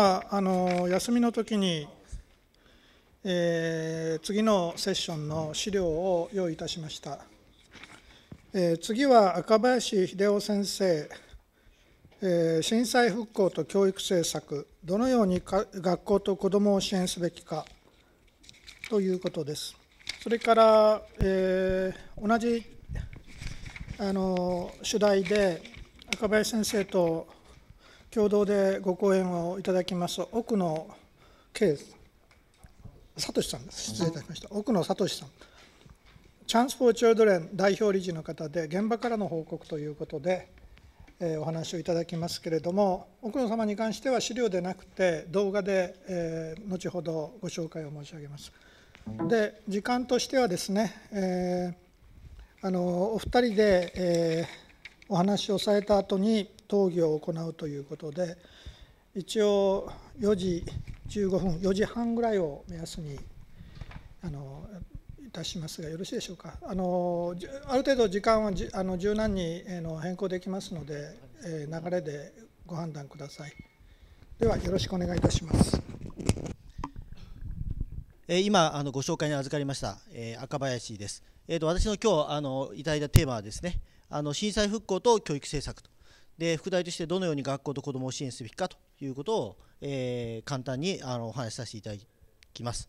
まあ、あの休みの時に、えー、次のセッションの資料を用意いたしました。えー、次は赤林秀夫先生、えー、震災復興と教育政策、どのようにか学校と子どもを支援すべきかということです。それから、えー、同じあの主題で赤林先生と共同でご講演をいただきます奥野圭さとしさんです。失礼いたしました。奥野さとしさん。チャンス・フォー・チルドレン代表理事の方で、現場からの報告ということで、えー、お話をいただきますけれども、奥野様に関しては資料でなくて、動画で、えー、後ほどご紹介を申し上げます。で、時間としてはですね、えー、あのお二人で、えー、お話をされた後に、討議を行うということで、一応4時15分、4時半ぐらいを目安にあのいたしますが、よろしいでしょうか。あのある程度時間はじあの柔軟にあの変更できますので、えー、流れでご判断ください。ではよろしくお願いいたします。今あのご紹介に預かりました、えー、赤林です。えーと、と私の今日あのいただいたテーマはですねあの震災復興と教育政策とで副題としてどのように学校と子どもを支援すべきかということを、えー、簡単にあのお話しさせていただきます。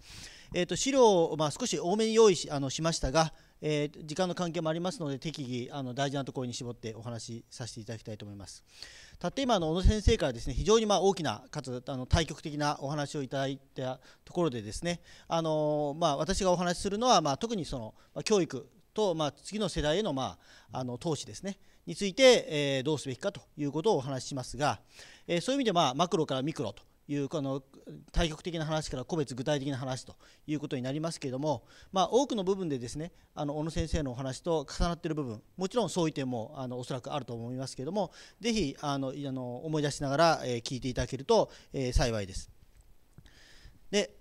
えーと、資料を、まあ、少し多めに用意しあのしましたが、えー、時間の関係もありますので適宜あの大事なところに絞ってお話しさせていただきたいと思います。たって今の小野先生からですね非常にま大きなかつあの対極的なお話をいただいたところでですねあの、まあ、私がお話しするのは、まあ、特にその教育と、まあ、次の世代への,、まあ、あの投資ですねについて、えどうすべきかということをお話ししますが、えそういう意味で、まマクロからミクロというこの対極的な話から個別具体的な話ということになりますけれども、まあ、多くの部分でですねあの小野先生のお話と重なっている部分もちろん相違点もあのおそらくあると思いますけれどもぜひあのあの思い出しながら、え聞いていただけると、え幸いです。で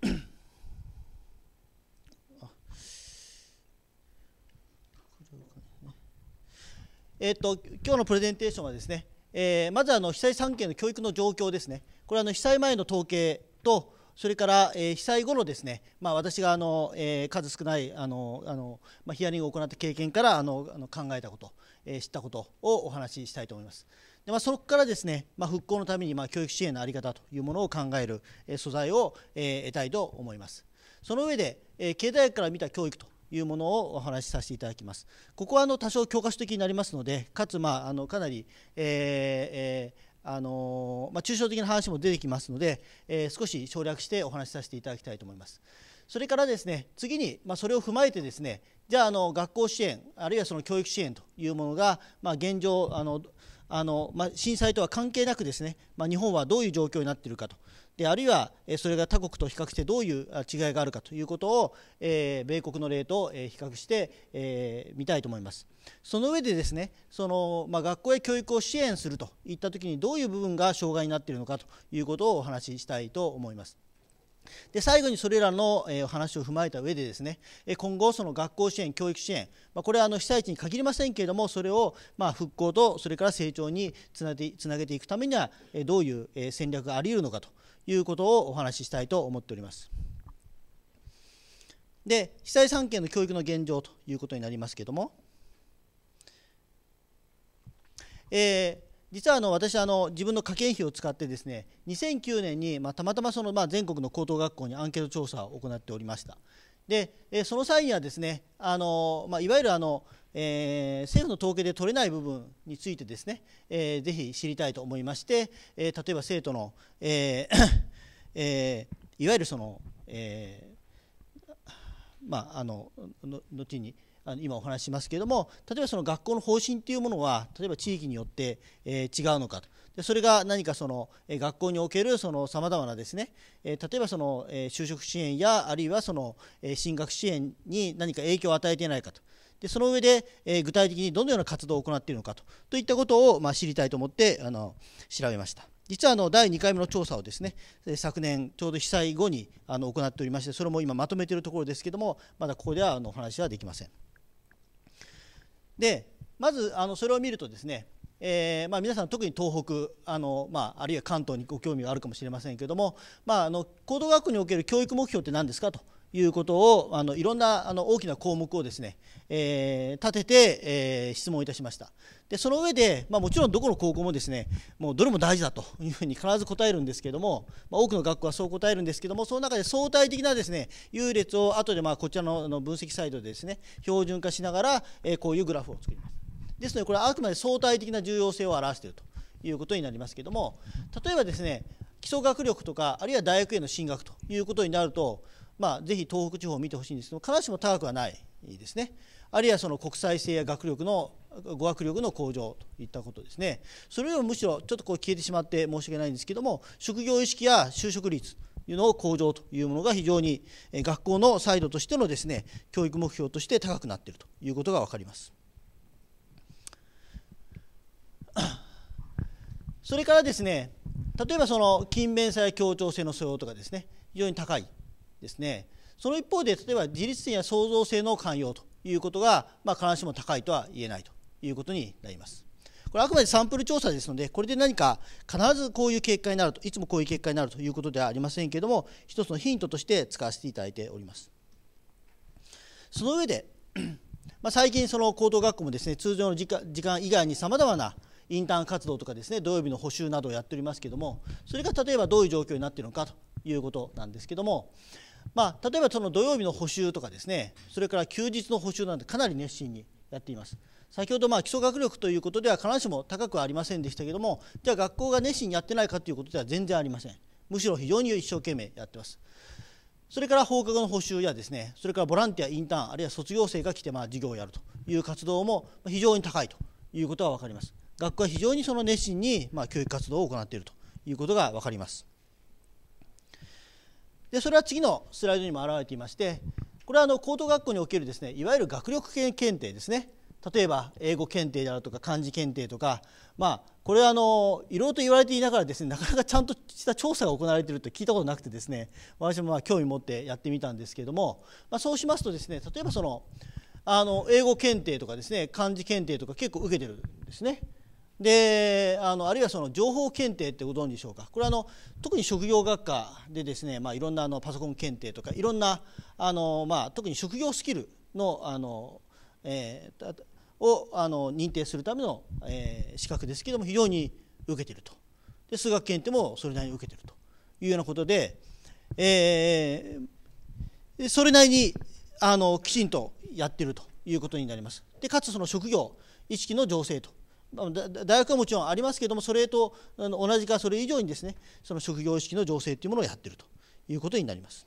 えっ、と今日のプレゼンテーションはですね、えー、まずあの被災3県の教育の状況ですね。これあの被災前の統計とそれから、えー、被災後のですね、まあ、私があの、えー、数少ないあのあの、まあ、ヒアリングを行った経験からあのあの考えたこと、えー、知ったことをお話ししたいと思います。でまあ、そこからですね、まあ、復興のために、まあ、教育支援の在り方というものを考える、えー、素材を、えー、得たいと思います。その上で、えー、経済学から見た教育というものをお話しさせていただきます。ここはあの多少教科書的になりますので、かつ、まあ、あのかなり、えーえーあのまあ、抽象的な話も出てきますので、えー、少し省略してお話しさせていただきたいと思います。それからですね次に、まあ、それを踏まえてですねじゃああの学校支援あるいはその教育支援というものが、まあ、現状あのあの、まあ、震災とは関係なくですね、まあ、日本はどういう状況になっているかとであるいはそれが他国と比較してどういう違いがあるかということを、え米国の例と比較してみ、えたいと思います。その上でですねその、ま学校や教育を支援するといった時にどういう部分が障害になっているのかということをお話ししたいと思います。で最後にそれらの、え話を踏まえた上でですね今後その学校支援教育支援、まこれはあの被災地に限りませんけれどもそれをまあ復興とそれから成長につなげていくためにはどういう戦略があり得るのかということをお話ししたいと思っております。で被災3県の教育の現状ということになりますけども、えー、実はあの私あの自分の家計費を使ってですね2009年に、まあ、たまたまその、まあ、全国の高等学校にアンケート調査を行っておりましたで、えー、その際にはですねあの、まあ、いわゆるあの、えー、政府の統計で取れない部分についてですね、えー、ぜひ知りたいと思いまして、えー、例えば生徒の、えー えー、いわゆるその、えー、まああの後にあの今お話しますけれども例えばその学校の方針というものは例えば地域によって、えー、違うのかとでそれが何かその、え学校におけるさまざまなですね、え例えばその、え就職支援やあるいはその、え進学支援に何か影響を与えていないかと。でその上で、え具体的にどのような活動を行っているのかとといったことを、ま知りたいと思ってあの調べました。実はあの第2回目の調査をですね昨年ちょうど被災後にあの行っておりましてそれも今まとめているところですけどもまだここではあのお話はできません。でまずあのそれを見るとですねえー、まあ、皆さん特に東北あの、まあ、あるいは関東にご興味があるかもしれませんけども、まあ、あの高等学校における教育目標って何ですかということをあのいろんなあの大きな項目をですね、えー、立てて、えー、質問いたしましたでその上で、まあ、もちろんどこの高校もですねもうどれも大事だというふうに必ず答えるんですけども、まあ、多くの学校はそう答えるんですけどもその中で相対的なですね優劣を後でまあこちらのの分析サイトでですね標準化しながら、えー、こういうグラフを作りますですのでこれはあくまで相対的な重要性を表しているということになりますけども例えばですね基礎学力とかあるいは大学への進学ということになるとまあ、ぜひ東北地方を見てほしいんですけど必ずしも高くはないですねあるいはその国際性や学力の語学力の向上といったことですねそれよりもむしろちょっとこう消えてしまって申し訳ないんですけども職業意識や就職率いうのを向上というものが非常に学校のサイドとしてのですね教育目標として高くなっているということが分かります。それからですね例えばその勤勉さや協調性の素養とかですね非常に高いですねその一方で例えば自律性や創造性の寛容ということが、まあ、必ずしも高いとは言えないということになります。これあくまでサンプル調査ですのでこれで何か必ずこういう結果になるといつもこういう結果になるということではありませんけれども一つのヒントとして使わせていただいております。その上で、まあ、最近その高等学校もですね通常の時間以外にさまざまなインターン活動とかですね土曜日の補習などをやっておりますけどもそれが例えばどういう状況になっているのかということなんですけどもまあ、例えばその土曜日の補習とかですねそれから休日の補習なんてかなり熱心にやっています先ほどまあ基礎学力ということでは必ずしも高くはありませんでしたけどもじゃあ学校が熱心にやってないかということでは全然ありませんむしろ非常に一生懸命やってますそれから放課後の補習やですねそれからボランティアインターンあるいは卒業生が来てまあ授業をやるという活動も非常に高いということが分かります学校は非常にその熱心にまあ教育活動を行っているということが分かりますでそれは次のスライドにも表れていましてこれはあの高等学校におけるですねいわゆる学力検定ですね例えば英語検定であるとか漢字検定とか、まあ、これはあのいろいろと言われていながらですねなかなかちゃんとした調査が行われていると聞いたことなくてですね私もまあ興味持ってやってみたんですけれども、まあ、そうしますとですね例えばそのあの英語検定とかですね漢字検定とか結構受けてるんですね。であのあるいはその情報検定ってご存知でしょうかこれはあの特に職業学科でですね、まあ、いろんなあのパソコン検定とかいろんなあの、まあ、特に職業スキルのあの、えー、をあの認定するための、えー、資格ですけども非常に受けているとで数学検定もそれなりに受けているというようなことで、えー、それなりにあのきちんとやっているということになります。でかつその職業意識の醸成と大学はもちろんありますけどもそれと同じかそれ以上にですねその職業意識の醸成というものをやっているということになります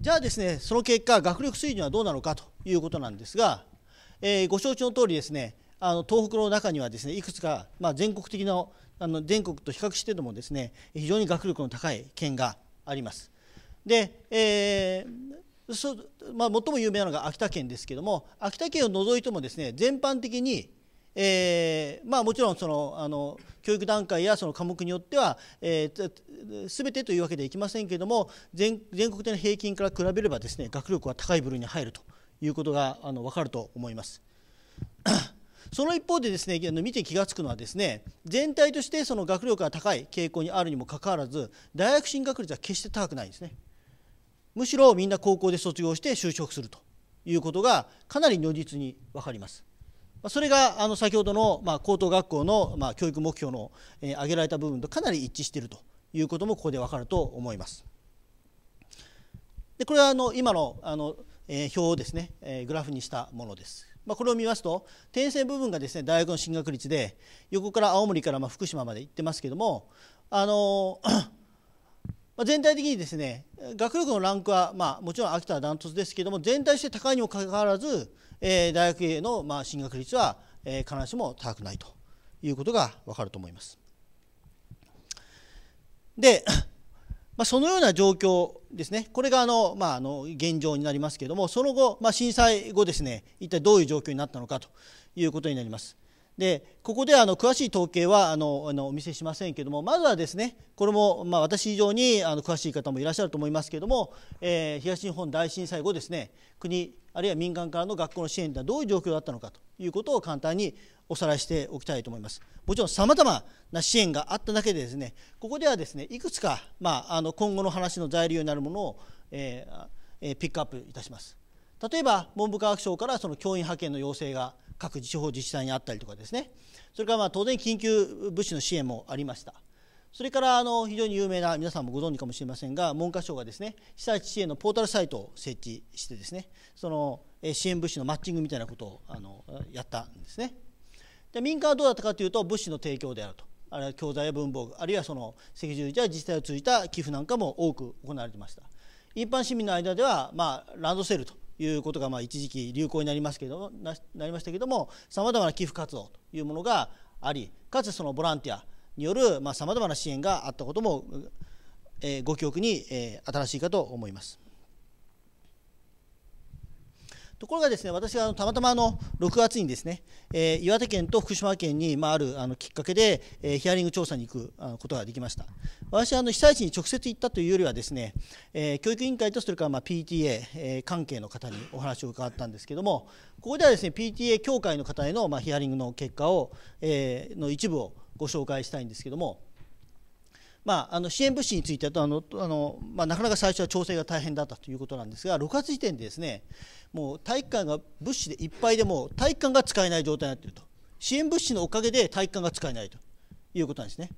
じゃあですねその結果学力水準はどうなのかということなんですが、えー、ご承知の通りですねあの東北の中にはですねいくつか、まあ、全国的なあの全国と比較してでもですね非常に学力の高い県がありますで、えー、まあ、最も有名なのが秋田県ですけども秋田県を除いてもですね全般的に、えーまあ、もちろんそのあの教育段階やその科目によっては、えー、全てというわけではいきませんけれども全国的な平均から比べればですね学力は高い部類に入るということがあの分かると思います。その一方でですね見て気が付くのはですね全体としてその学力が高い傾向にあるにもかかわらず大学進学率は決して高くないんですね。むしろみんな高校で卒業して就職するということがかなり如実に分かります。それがあの先ほどのまあ高等学校のまあ教育目標のえ挙げられた部分とかなり一致しているということもここで分かると思います。でこれはあの今のあの表をですねグラフにしたものです。まあ、これを見ますと点線部分がですね大学の進学率で横から青森からまあ福島まで行ってますけどもあのまあ、全体的にですね学力のランクは、まあ、もちろん秋田はダントツですけども全体して高いにもかかわらず、えー、大学への、まあ、進学率は、えー、必ずしも高くないということが分かると思います。で、まあ、そのような状況ですねこれがあの、まあ、あの現状になりますけれどもその後、まあ、震災後ですね一体どういう状況になったのかということになります。でここであの詳しい統計はあのあのお見せしませんけどもまずはですねこれも、まあ、私以上にあの詳しい方もいらっしゃると思いますけれども、えー、東日本大震災後ですね国あるいは民間からの学校の支援はどういう状況だったのかということを簡単におさらいしておきたいと思います。もちろんさまざまな支援があっただけでですねここではですねいくつか、まあ、あの今後の話の材料になるものを、えーえー、ピックアップいたします。例えば文部科学省からその教員派遣の要請が各地方自治体にあったりとかですねそれからまあ当然緊急物資の支援もありましたそれからあの非常に有名な皆さんもご存知かもしれませんが文科省がですね被災地支援のポータルサイトを設置してですねその支援物資のマッチングみたいなことをあのやったんですねで民間はどうだったかというと物資の提供であるとあるいは教材や文房具あるいはその赤十字や自治体を通じた寄付なんかも多く行われていました一般市民の間では、まあ、ランドセルということがまあ一時期流行になりますけどななりましたけどもさまざまな寄付活動というものがありかつそのボランティアによるさまざ、まな支援があったことも、えご記憶に、え新しいかと思います。ところがですね私がたまたまあの6月にですね、えー、岩手県と福島県に、まあ、あるあのきっかけで、えー、ヒアリング調査に行くあのことができました私はあの被災地に直接行ったというよりはですね、えー、教育委員会とそれからまあ PTA、えー、関係の方にお話を伺ったんですけどもここではですね PTA 協会の方へのまあヒアリングの結果を、えー、の一部をご紹介したいんですけどもまあ、あの支援物資についてはあのあの、まあ、なかなか最初は調整が大変だったということなんですが6月時点でですねもう体育館が物資でいっぱいでも体育館が使えない状態になっていると支援物資のおかげで体育館が使えないということなんですね。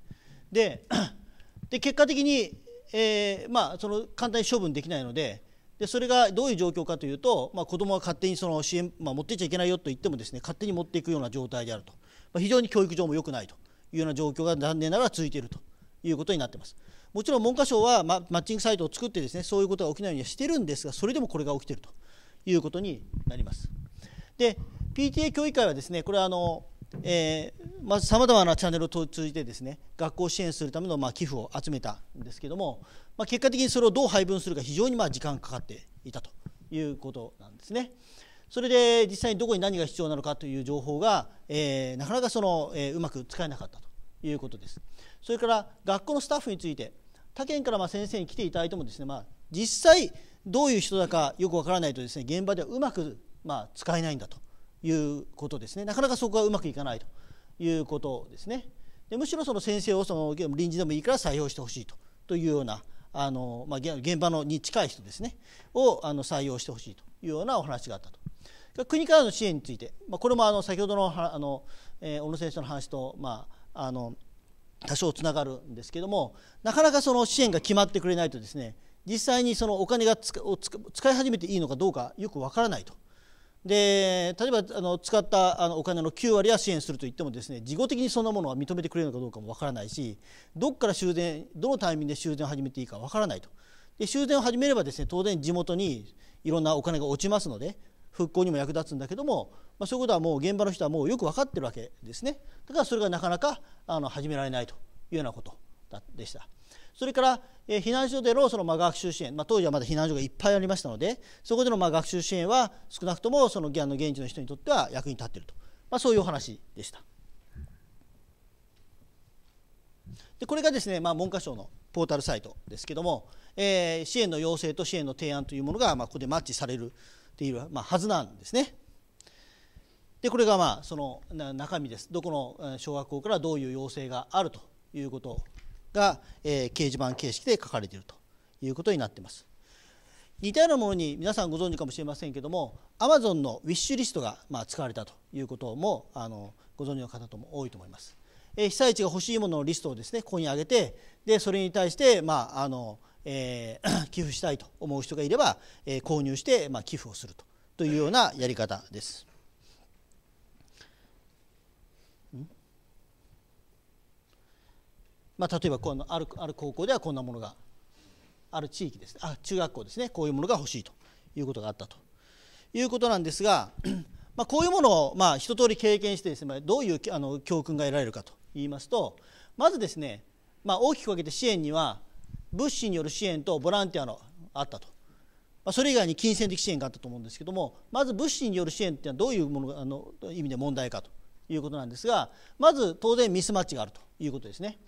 で で結果的に、えー、まあ、その簡単に処分できないのででそれがどういう状況かというと、まあ、子どもは勝手にその支援、まあ、持っていっちゃいけないよと言ってもですね勝手に持っていくような状態であると、まあ、非常に教育上も良くないというような状況が残念ながら続いているということになっています。もちろん文科省はマッチングサイトを作ってですねそういうことが起きないようにはしてるんですがそれでもこれが起きているということになります。で PTA 協議会はですねこれはあの、えー、まずさまざまなチャンネルを通じてですね学校を支援するためのまあ寄付を集めたんですけども、まあ、結果的にそれをどう配分するか非常にまあ時間がかかっていたということなんですね。それで実際にどこに何が必要なのかという情報が、えー、なかなかその、えー、うまく使えなかったということです。それから学校のスタッフについて他県からまあ先生に来ていただいてもですね、まあ、実際どういう人だかよくわからないとですね現場ではうまく、まあ、使えないんだということですねなかなかそこがうまくいかないということですねでむしろその先生をその臨時でもいいから採用してほしいとというようなあの、まあ、現場のに近い人ですねをあの採用してほしいというようなお話があったと。国からの支援について、まあ、これもあの先ほどのあの、えー、小野先生の話と、まあ、あの多少つながるんですけどもなかなかその支援が決まってくれないとですね実際にそのお金がつを使い始めていいのかどうかよくわからないと。で例えばあの使ったあのお金の9割は支援すると言ってもですね事後的にそんなものは認めてくれるのかどうかもわからないしどこから修繕どのタイミングで修繕を始めていいかわからないとで修繕を始めればですね当然地元にいろんなお金が落ちますので復興にも役立つんだけども、まあ、そういうことはもう現場の人はもうよく分かってるわけですねだからそれがなかなかあの始められないというようなことでした。それから避難所でのそのま学習支援、まあ、当時はまだ避難所がいっぱいありましたのでそこでのま学習支援は少なくともそのギャの現地の人にとっては役に立っていると、まあ、そういうお話でした。でこれがですね、まあ、文科省のポータルサイトですけども、えー、支援の要請と支援の提案というものが、まあここでマッチされるっていう、まあはずなんですね。でこれがまあその中身ですどこの小学校からどういう要請があるということが、えー、掲示板形式で書かれているということになっています。似たようなものに皆さんご存知かもしれませんけども Amazon のウィッシュリストが、まあ、使われたということもあのご存知の方とも多いと思います。えー、被災地が欲しいもののリストをですねここに上げてでそれに対して、まああのえー、寄付したいと思う人がいれば、えー、購入して、まあ、寄付をするとというようなやり方です。まあ、例えばこのあるある高校ではこんなものがある地域ですあ中学校ですねこういうものが欲しいということがあったということなんですが、まあ、こういうものをまあ一通り経験してです、ね、どういうあの教訓が得られるかと言いますとまずですね、まあ、大きく分けて支援には物資による支援とボランティアのあったと、まあ、それ以外に金銭的支援があったと思うんですけどもまず物資による支援っていうのはどういうものあの意味で問題かということなんですがまず当然ミスマッチがあるということですね。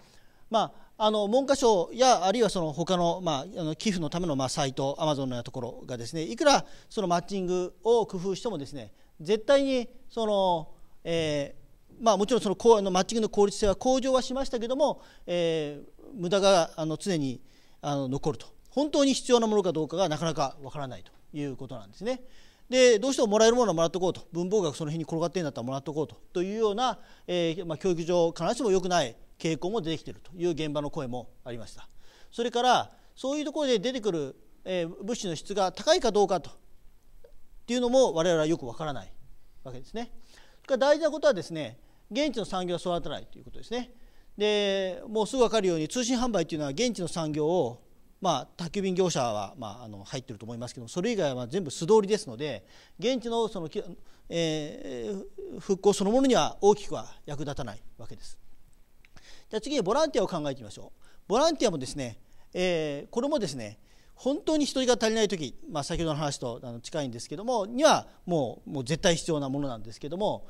まあ、あの文科省やあるいはその他の、まあ、あの寄付のための、まあ、サイトアマゾンのようなところがですねいくらそのマッチングを工夫してもですね絶対にその、えーまあ、もちろんそのこマッチングの効率性は向上はしましたけども、えー、無駄があの常にあの残ると本当に必要なものかどうかがなかなかわからないということなんですね。でどうしてももらえるものはもらっておこうと文房学その辺に転がってんだったらもらっておこうとというような、えーまあ、教育上必ずしも良くない傾向も出てきているという現場の声もありましたそれからそういうところで出てくる、え物資の質が高いかどうかとっていうのも我々はよくわからないわけですねそれから大事なことはですね現地の産業を育たないということですねでもうすぐ分かるように通信販売というのは現地の産業をまあ、宅急便業者は、まあ、あの入っていると思いますけどそれ以外は全部素通りですので現地のその、えー、復興そのものには大きくは役立たないわけです。じゃ次にボランティアを考えてみましょうボランティアもですね、えー、これもですね本当に人が足りない時、まあ、先ほどの話とあの近いんですけどもにはもうもう絶対必要なものなんですけども、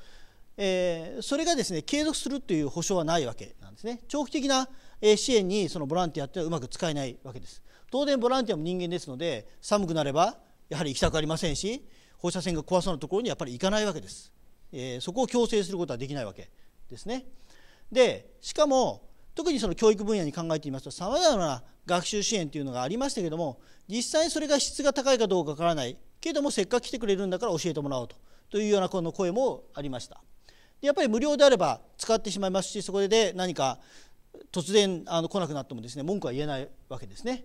えー、それがですね継続するという保証はないわけなんですね長期的な支援にそのボランティアってうはうまく使えないわけです当然ボランティアも人間ですので寒くなればやはり行きたくありませんし放射線が怖そうなところにやっぱり行かないわけです、えー、そこを強制することはできないわけですね。でしかも特にその教育分野に考えてみますとさまざまな学習支援というのがありましたけども実際それが質が高いかどうかわからないけどもせっかく来てくれるんだから教えてもらおうとというようなこの声もありましたでやっぱり無料であれば使ってしまいますしそこで何か突然あの来なくなってもですね文句は言えないわけですね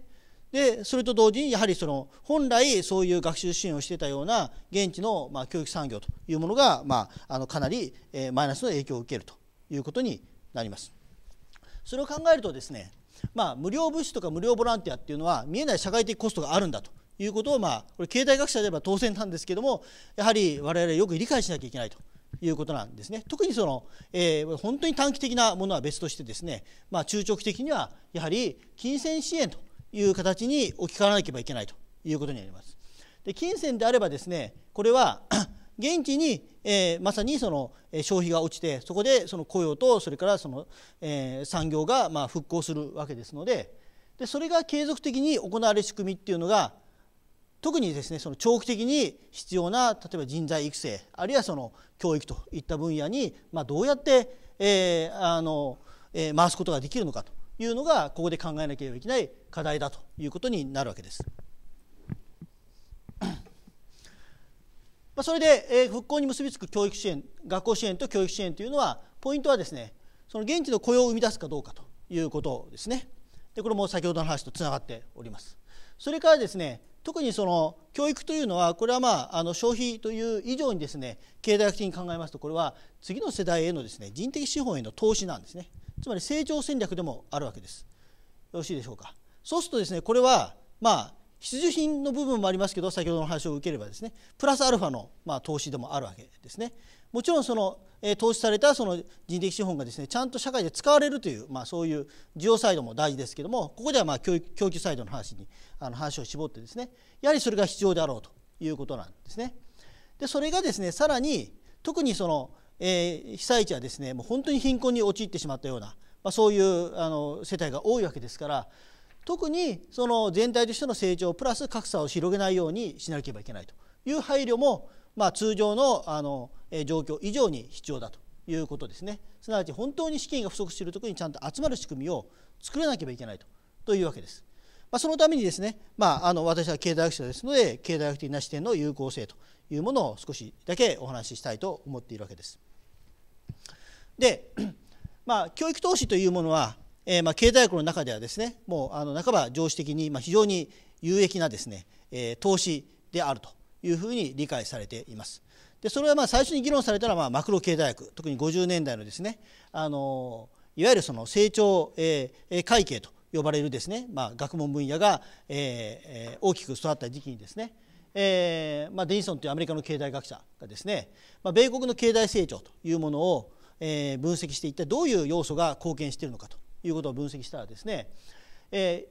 でそれと同時にやはりその本来そういう学習支援をしてたような現地のまあ教育産業というものがまああのかなりマイナスの影響を受けるということになります。それを考えるとですね、まあ、無料物資とか無料ボランティアっていうのは見えない社会的コストがあるんだということを、まあ、これ経済学者であれば当然なんですけどもやはり我々よく理解しなきゃいけないということなんですね。特にその、えー、本当に短期的なものは別としてですね、まあ、中長期的にはやはり金銭支援という形に置き換わらなければいけないということになります。で金銭であればですねこれは現地に、えー、まさにその消費が落ちてそこでその雇用とそれからその、えー、産業がまあ復興するわけですのででそれが継続的に行われる仕組みっていうのが特にですねその長期的に必要な例えば人材育成あるいはその教育といった分野に、まあ、どうやって、えーあのえー、回すことができるのかというのがここで考えなければいけない課題だということになるわけです。まあ、それで、え復興に結びつく教育支援学校支援と教育支援というのはポイントはですねその現地の雇用を生み出すかどうかということですねでこれも先ほどの話とつながっておりますそれからですね特にその教育というのはこれはまああの消費という以上にですね経済学的に考えますとこれは次の世代へのですね人的資本への投資なんですねつまり成長戦略でもあるわけですよろしいでしょうかそうするとですねこれはまあ必需品の部分もありますけど先ほどの話を受ければですねプラスアルファの、まあ、投資でもあるわけですね。もちろんその、え投資されたその人的資本がですねちゃんと社会で使われるという、まあ、そういう需要サイドも大事ですけどもここではまあ供給サイドの話にあの話を絞ってですねやはりそれが必要であろうということなんですね。でそれがですねさらに特にその、えー、被災地はですねもう本当に貧困に陥ってしまったような、まあ、そういうあの世帯が多いわけですから特にその全体としての成長プラス格差を広げないようにしなければいけないという配慮も、まあ、通常のあの状況以上に必要だということですねすなわち本当に資金が不足しているところにちゃんと集まる仕組みを作らなければいけないとというわけです。まあ、そのためにですね、まあ、あの私は経済学者ですので経済学的な視点の有効性というものを少しだけお話ししたいと思っているわけです。で、まあ、教育投資というものはえー、まあ、経済学の中ではですねもうあの半ば常識的に、まあ、非常に有益なですね、えー、投資であるというふうに理解されています。でそれはまあ最初に議論されたのはまあマクロ経済学特に50年代のですねあのいわゆるその成長、えー、会計と呼ばれるですね、まあ、学問分野が、えー、大きく育った時期にですね、えーまあ、デニソンというアメリカの経済学者がですね、まあ、米国の経済成長というものを、えー、分析していってどういう要素が貢献しているのかということを分析したらですね、え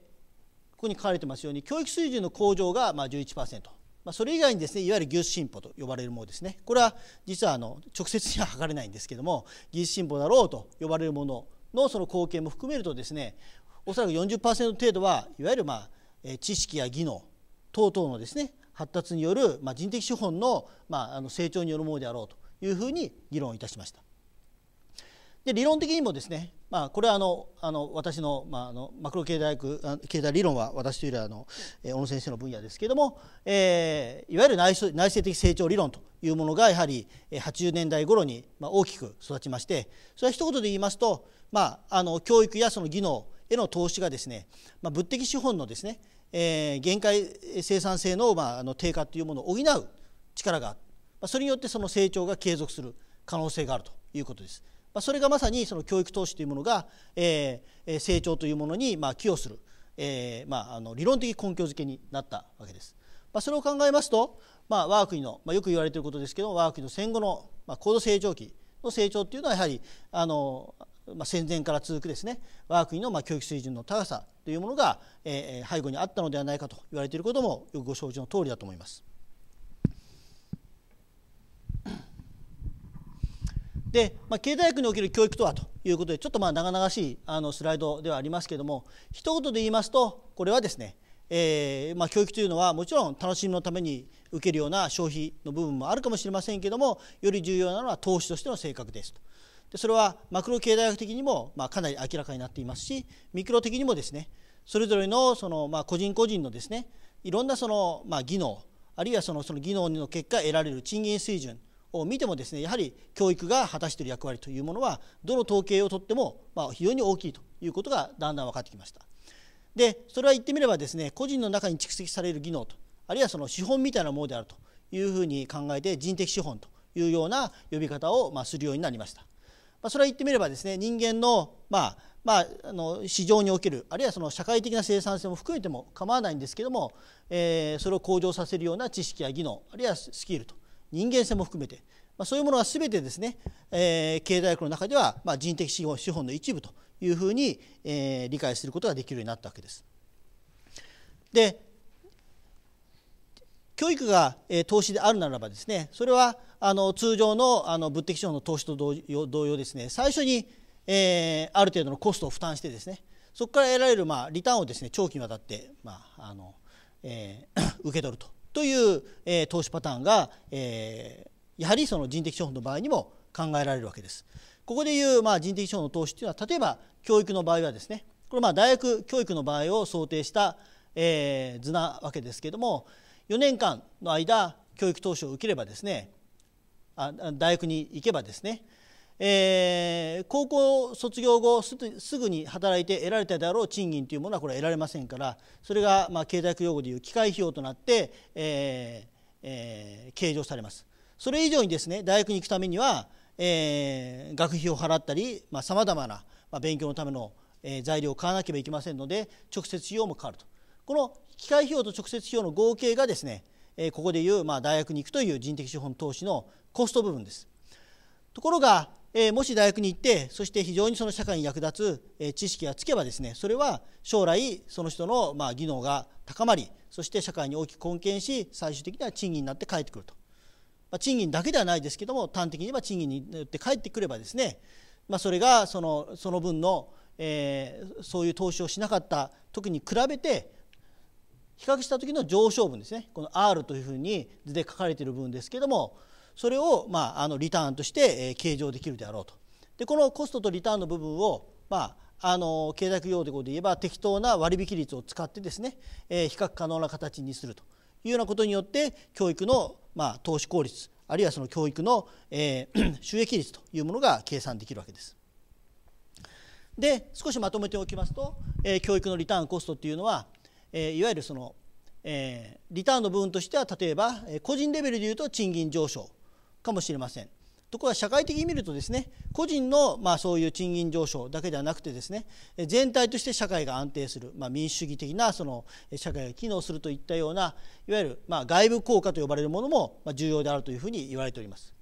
ー、ここに書かれてますように教育水準の向上がまあ11%。まあ、それ以外にですねいわゆる技術進歩と呼ばれるものですねこれは実はあの直接には測れないんですけども技術進歩だろうと呼ばれるもののその貢献も含めるとですねおそらく40%程度はいわゆるまあ知識や技能等々のですね発達によるまあ人的資本のまああの成長によるものであろうというふうに議論いたしました。で理論的にもですねまあ、これはあのあの私の,、まあ、あのマクロ経済学経済理論は私というよりはあの小野先生の分野ですけれども、えー、いわゆる内内政的成長理論というものがやはり80年代頃に大きく育ちましてそれは一言で言いますと、まあ、あの教育やその技能への投資がですね、まあ、物的資本のですね、えー、限界生産性の,、まあ、あの低下というものを補う力がある、まあ、それによってその成長が継続する可能性があるということです。それがまさにその教育投資というものが、えー、成長というものにまあ寄与する、えーまあ、あの理論的根拠づけになったわけです。まあ、それを考えますと、まあ、我が国の、まあ、よく言われていることですけど我が国の戦後の、まあ、高度成長期の成長というのはやはりあの、まあ、戦前から続くですね我が国の、まあ、教育水準の高さというものが、えー、背後にあったのではないかと言われていることもよくご承知の通りだと思います。で、まあ、経済学における教育とはということでちょっとまあ長々しいあのスライドではありますけれども一言で言いますとこれはですね、えー、まあ、教育というのはもちろん楽しみのために受けるような消費の部分もあるかもしれませんけどもより重要なのは投資としての性格ですと。でそれはマクロ経済学的にもまあかなり明らかになっていますしミクロ的にもですねそれぞれのそのまあ個人個人のですねいろんなそのまあ技能あるいはそのその技能の結果得られる賃金水準を見てもですねやはり教育が果たしている役割というものはどの統計をとってもま非常に大きいということがだんだん分かってきました。でそれは言ってみればですね個人の中に蓄積される技能とあるいはその資本みたいなものであるというふうに考えて人的資本というような呼び方をまするようになりました。まそれは言ってみればですね人間のまあまあ、あの市場におけるあるいはその社会的な生産性も含めても構わないんですけども、えー、それを向上させるような知識や技能あるいはスキルと人間性も含めて、まあ、そういうものは全てですね、えー、経済学の中では、まあ、人的資本資本の一部というふうに、えー、理解することができるようになったわけです。で教育が、えー、投資であるならばですねそれはあの通常のあの物的資本の投資と同様ですね最初に、えー、ある程度のコストを負担してですねそこから得られる、まあ、リターンをですね長期にわたって、まああのえー、受け取るとという、えー、投資パターンが、えー、やはりその人的資本の場合にも考えられるわけです。ここでいう、まあ、人的資本の投資というのは例えば教育の場合はですねこれまあ大学教育の場合を想定した、えー、図なわけですけれども4年間の間教育投資を受ければですねあ大学に行けばですねえー、高校卒業後すぐに働いて得られたであろう賃金というものはこれは得られませんからそれがまあ経済学用語でいう機械費用となって、えーえー、計上されます。それ以上にですね大学に行くためには、えー、学費を払ったりさまざ、まあ、な、ま勉強のための、え材料を買わなければいけませんので直接費用もかかるとこの機械費用と直接費用の合計がですね、えここでいう、まあ、大学に行くという人的資本投資のコスト部分です。ところがえもし大学に行ってそして非常にその社会に役立つ、え知識がつけばですねそれは将来その人の、ま技能が高まりそして社会に大きく貢献し最終的には賃金になって帰ってくると、まあ、賃金だけではないですけども端的に言えば賃金によって帰ってくればですね、まあ、それがそのその分の、えー、そういう投資をしなかった時に比べて比較した時の上昇分ですねこの R というふうに図で書かれている部分ですけどもそれを、まあ、あのリターンとして、え計上できるであろうとでこのコストとリターンの部分を、まあ、あの経済用語で言えば適当な割引率を使ってですね、え比較可能な形にするというようなことによって教育の、まあ、投資効率あるいはその教育の、え 収益率というものが計算できるわけです。で少しまとめておきますと、え教育のリターンコストっていうのは、えいわゆるその、えリターンの部分としては例えば、え個人レベルでいうと賃金上昇かもしれません。ところが社会的に見るとですね個人のまあそういう賃金上昇だけではなくてですね全体として社会が安定する、まあ、民主主義的なその社会が機能するといったようないわゆるまあ外部効果と呼ばれるものも重要であるというふうに言われております。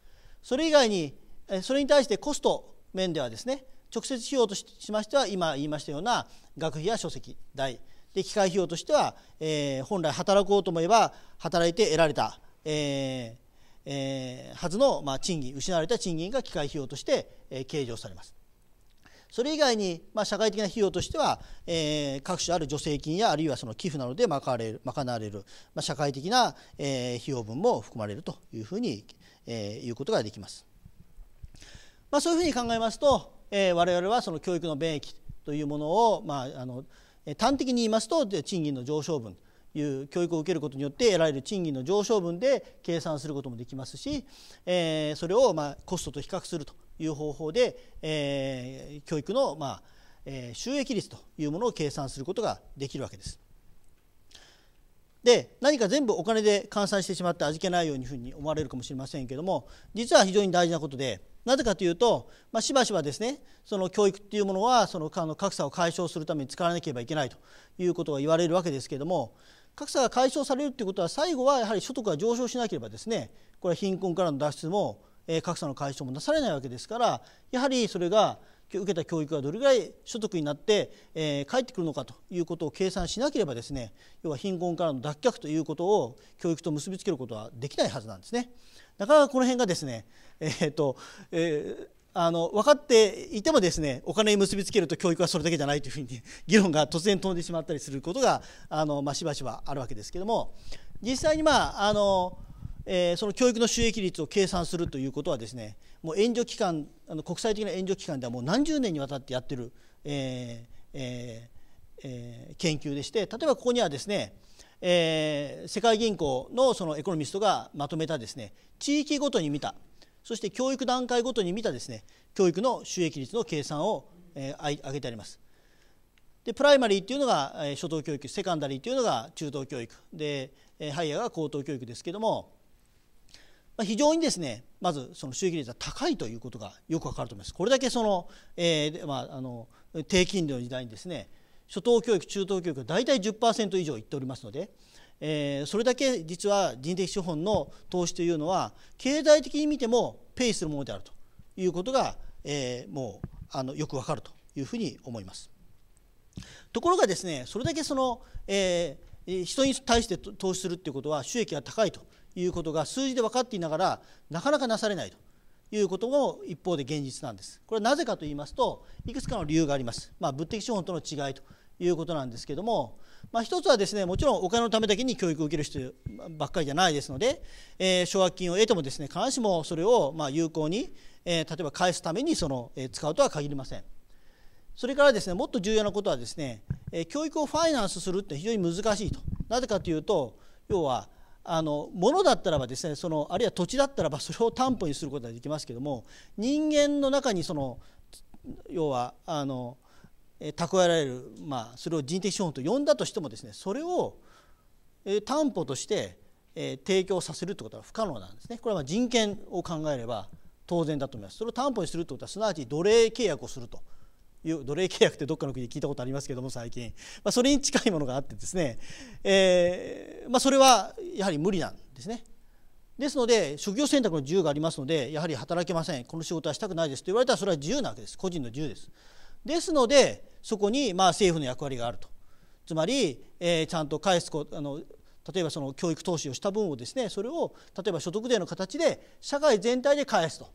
それ以外にそれに対してコスト面ではですね直接費用としましては今言いましたような学費や書籍代で機械費用としては、えー、本来働こうと思えば働いて得られた、えー、えー、はずの、まあ、賃金失われた賃金が機械費用として、えー、計上されます。それ以外に、まあ、社会的な費用としては、えー、各種ある助成金やあるいはその寄付などで賄われる賄われる、まあ、社会的な、えー、費用分も含まれるというふうに、えー、いうことができます。まあ、そういうふうに考えますと、えー、我々はその教育の便益というものを、まあ、あの端的に言いますと賃金の上昇分いう教育を受けることによって得られる賃金の上昇分で計算することもできますし、えー、それをまあコストと比較するという方法で、えー、教育のまあ収益率というものを計算することができるわけです。で何か全部お金で換算してしまって味気ないようにふうに思われるかもしれませんけども実は非常に大事なことでなぜかというと、まあ、しばしばですねその教育っていうものはその格差を解消するために使わなければいけないということが言われるわけですけども格差が解消されるということは最後はやはり所得が上昇しなければですねこれは貧困からの脱出も、え格差の解消もなされないわけですからやはりそれが受けた教育がどれぐらい所得になって、え返ってくるのかということを計算しなければですね要は貧困からの脱却ということを教育と結びつけることはできないはずなんですね。なかなかこの辺がですね、えーとえーあの分かっていてもですねお金に結びつけると教育はそれだけじゃないというふうに議論が突然飛んでしまったりすることがあの、まあ、しばしばあるわけですけども実際に、まああのえー、その教育の収益率を計算するということはですねもう援助機関あの国際的な援助機関ではもう何十年にわたってやってる、えーえーえー、研究でして例えばここにはですねえー、世界銀行のそのエコノミストがまとめたですね地域ごとに見たそして教育段階ごとに見たですね教育の収益率の計算を、えー、挙げてあります。でプライマリーっていうのが、えー、初等教育セカンダリーっていうのが中等教育で、えー、ハイヤーが高等教育ですけども、まあ、非常にですねまずその収益率が高いということがよくわかると思います。これだけその、えーまあ、あの低金利の時代にですね初等教育中等教育大体10%以上いっておりますので。えー、それだけ実は人的資本の投資というのは経済的に見てもペイするものであるということが、えー、もうあのよくわかるというふうに思います。ところがですねそれだけその、えー、人に対して投資するということは収益が高いということが数字で分かっていながらなかなかなされないということも一方で現実なんです。これはなぜかと言いますといくつかの理由があります。まあ、物的資本との違いということなんですけども、まあ、一つはですねもちろんお金のためだけに教育を受ける人ばっかりじゃないですので、えー、奨学金を得てもですね必ずしもそれをま有効に、えー、例えば返すためにその、えー、使うとは限りません。それからですねもっと重要なことはですね、え教育をファイナンスするって非常に難しいと。なぜかというと要はあの物だったらばですねそのあるいは土地だったらばそれを担保にすることができますけども人間の中にその要はあの蓄えられる、まあ、それを人的資本と呼んだとしてもですねそれを担保として提供させるということは不可能なんですね。これは人権を考えれば当然だと思います。それを担保にするということはすなわち奴隷契約をするという奴隷契約ってどっかの国で聞いたことありますけども最近、まあ、それに近いものがあってですね、えーまあ、それはやはり無理なんですね。ですので職業選択の自由がありますのでやはり働けませんこの仕事はしたくないですと言われたらそれは自由なわけです個人の自由です。ですのでそこにまあ政府の役割があるとつまり、えー、ちゃんと返すあの例えばその教育投資をした分をですねそれを例えば所得税の形で社会全体で返すと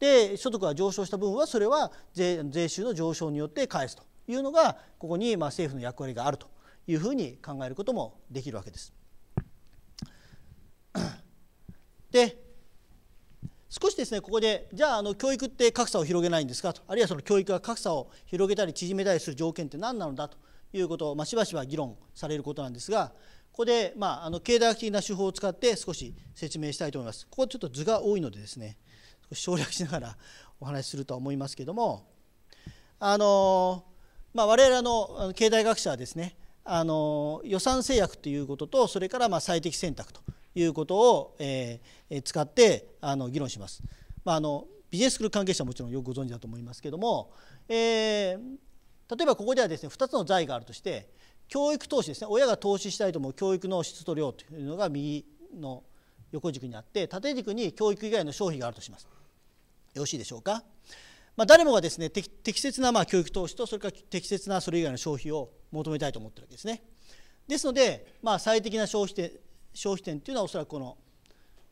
で所得が上昇した分はそれは税税収の上昇によって返すというのがここにまあ政府の役割があるというふうに考えることもできるわけです。で少しですねここでじゃああの教育って格差を広げないんですかとあるいはその教育が格差を広げたり縮めたりする条件って何なのだということを、まあ、しばしば議論されることなんですがここで、まあ、あの経済学的な手法を使って少し説明したいと思います。ここちょっと図が多いのでですね少し省略しながら お話しするとは思いますけどもあの、まあ、我々の経済学者はですねあの予算制約ということとそれからま最適選択ということを、えー、使ってあの議論します。まあ、あのビジネススクール関係者はもちろんよくご存知だと思いますけども、えー、例えばここではですね2つの財があるとして教育投資ですね親が投資したいと思う教育の質と量というのが右の横軸にあって縦軸に教育以外の消費があるとします。よろしいでしょうか。まあ、誰もがですね適切なまあ教育投資とそれから適切なそれ以外の消費を求めたいと思ってるわけですね。ですので、まあ、最適な消費消費点というのはおそらくこの、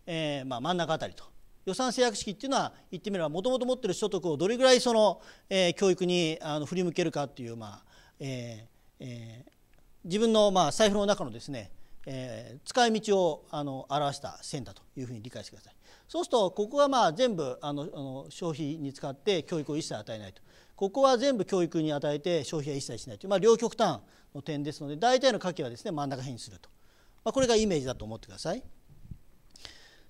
えー、まあ、真ん中あたりと予算制約式っていうのは言ってみればもともと持っている所得をどれぐらいその、えー、教育にあの振り向けるかっていう、まあえーえー、自分の、まあ、財布の中のですね、えー、使い道をあの表した線だというふうに理解してください。そうするとここはまあ全部あのあの消費に使って教育を一切与えないとここは全部教育に与えて消費は一切しないという、まあ、両極端の点ですので大体の価値はですね真ん中辺にするとまあ、これがイメージだと思ってください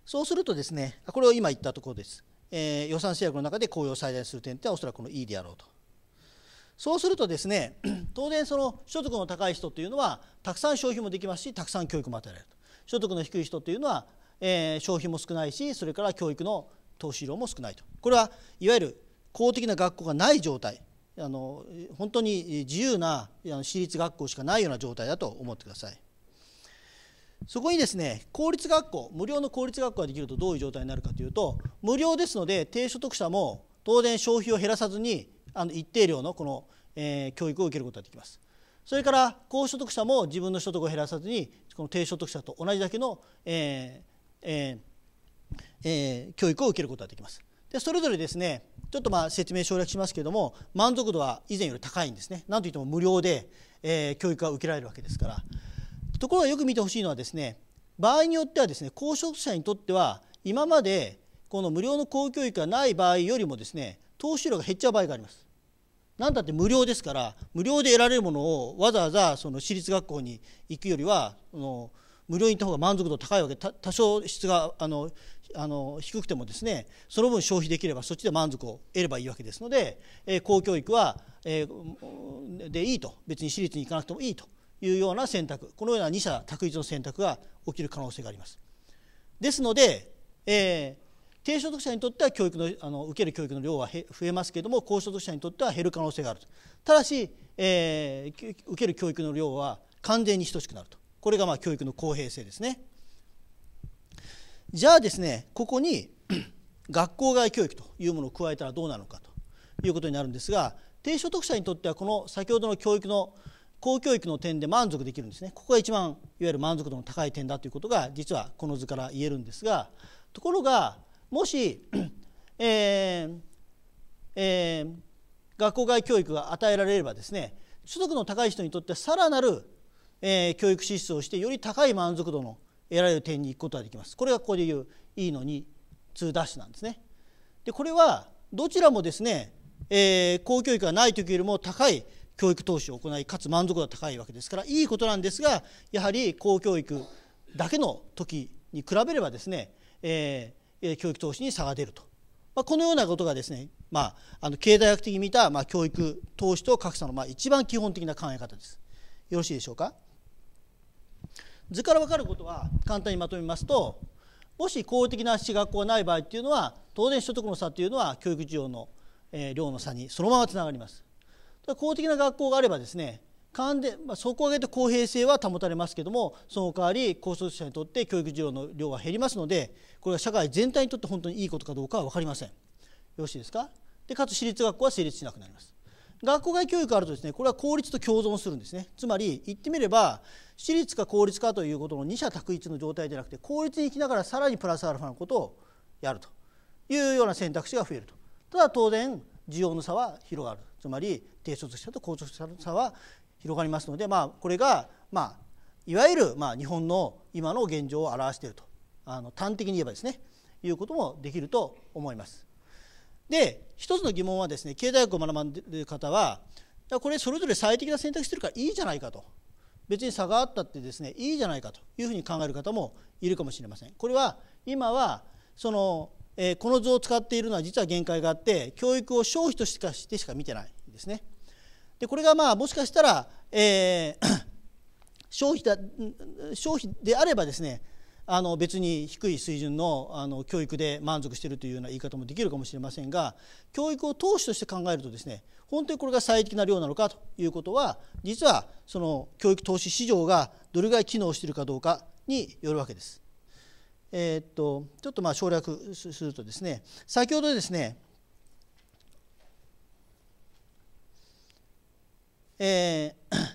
そうするとですねこれを今言ったところです、えー、予算制約の中で公用最大にする点っておそらくこの E であろうとそうするとですね 当然その所得の高い人というのはたくさん消費もできますしたくさん教育も与えられると所得の低い人というのは、えー、消費も少ないしそれから教育の投資量も少ないとこれはいわゆる公的な学校がない状態あの本当に自由な私立学校しかないような状態だと思ってください。そこにですね公立学校無料の公立学校ができるとどういう状態になるかというと無料ですので低所得者も当然消費を減らさずにあの一定量のこの、えー、教育を受けることができます。それから高所得者も自分の所得を減らさずにこの低所得者と同じだけの、えーえーえー、教育を受けることができます。でそれぞれですねちょっとまあ説明省略しますけれども満足度は以前より高いんですね。なんといっても無料で、えー、教育が受けられるわけですから。ところがよく見てほしいのはですね場合によってはですね公職者にとっては今までこの無料の公教育がない場合よりもですね投資量が減っちゃう場合があります。何だって無料ですから無料で得られるものをわざわざその私立学校に行くよりはその無料に行った方が満足度高いわけ多少質があのあの低くてもですねその分消費できればそっちで満足を得ればいいわけですので、えー、公教育は、えー、でいいと別に私立に行かなくてもいいというような選択このような二者択一の選択が起きる可能性があります。ですので、えー、低所得者にとっては教育のあの受ける教育の量は増えますけれども高所得者にとっては減る可能性があるとただし、えー、受ける教育の量は完全に等しくなるとこれがまあ教育の公平性ですね。じゃあですねここに 学校外教育というものを加えたらどうなのかということになるんですが低所得者にとってはこの先ほどの教育の公教育の点で満足できるんですねここが一番いわゆる満足度の高い点だということが実はこの図から言えるんですがところがもし、えーえー、学校外教育が与えられればですね所得の高い人にとってさらなる、えー、教育支出をしてより高い満足度の得られる点に行くことができますこれがここでいう E の2 2ダなんですねでこれはどちらもですね、えー、公教育がない時よりも高い教育投資を行いかつ満足度が高いわけですからいいことなんですがやはり公教育だけの時に比べればですね、えー、教育投資に差が出ると、まあ、このようなことがですね、まあ、あの経済学的に見た、まあ、教育投資と格差の、まあ、一番基本的な考え方です。よろしいでしょうか図から分かることは簡単にまとめますともし公的な私学校がない場合っていうのは当然所得の差っていうのは教育需要の量の差にそのままつながります公的な学校があればですね関連、まあ、そ底上げて公平性は保たれますけどもその代わり高卒者にとって教育需要の量は減りますのでこれは社会全体にとって本当にいいことかどうかは分かりませんよろしいですかでかつ私立学校は成立しなくなります学校外教育があるとですねこれは公立と共存するんですねつまり言ってみれば私立か公立かということの二者択一の状態じゃなくて公立に行きながらさらにプラスアルファのことをやるというような選択肢が増えるとただ当然需要の差は広がるつまり低所得者と高所得者は広がりますので、まあ、これが、まあ、いわゆる、まあ、日本の今の現状を表しているとあの端的に言えばですねいうこともできると思います。で一つの疑問はですね経済学を学んでいる方はこれそれぞれ最適な選択してるからいいじゃないかと別に差があったってですねいいじゃないかというふうに考える方もいるかもしれません。これは今はそのえー、この図を使っているのは実は限界があって教育を消費としてしか見てないんですね。でこれがまあもしかしたら、えー、消費だ消費であればですねあの別に低い水準のあの教育で満足しているというような言い方もできるかもしれませんが教育を投資として考えるとですね本当にこれが最適な量なのかということは実はその教育投資市場がどれぐらい機能しているかどうかによるわけです。えー、っとちょっとまあ省略するとですね先ほどですねえー、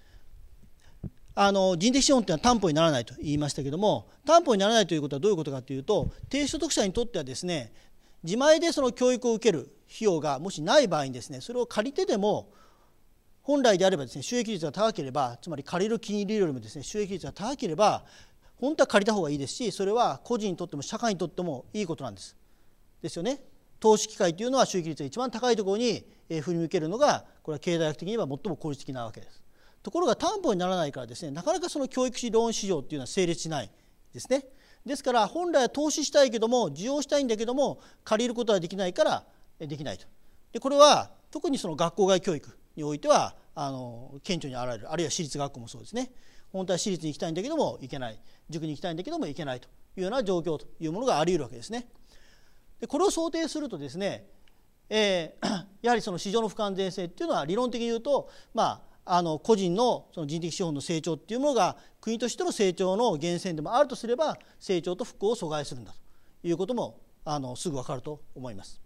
あの人的資本というのは担保にならないと言いましたけども担保にならないということはどういうことかというと低所得者にとってはですね自前でその教育を受ける費用がもしない場合にですねそれを借りてでも本来であればですね収益率が高ければつまり借りる金利よりもですね収益率が高ければ本当は借りた方がいいですしそれは個人にとっても社会にとってもいいことなんです。ですよね。投資機会というのは収益率が一番高いところに振り向けるのがこれは経済学的には最も効率的なわけです。ところが担保にならないからですねなかなかその教育士ローン市場っていうのは成立しないですね。ですから本来は投資したいけども需要したいんだけども借りることはできないからできないと。でこれは特にその学校外教育においてはあの顕著にられるあるいは私立学校もそうですね本当は私立に行きたいんだけども行けない塾に行きたいんだけども行けないというような状況というものがありうるわけですね。でこれを想定するとですね、えー、やはりその市場の不完全性っていうのは理論的に言うと、まあ、あの個人のその人的資本の成長っていうものが国としての成長の源泉でもあるとすれば成長と復興を阻害するんだということもあのすぐ分かると思います。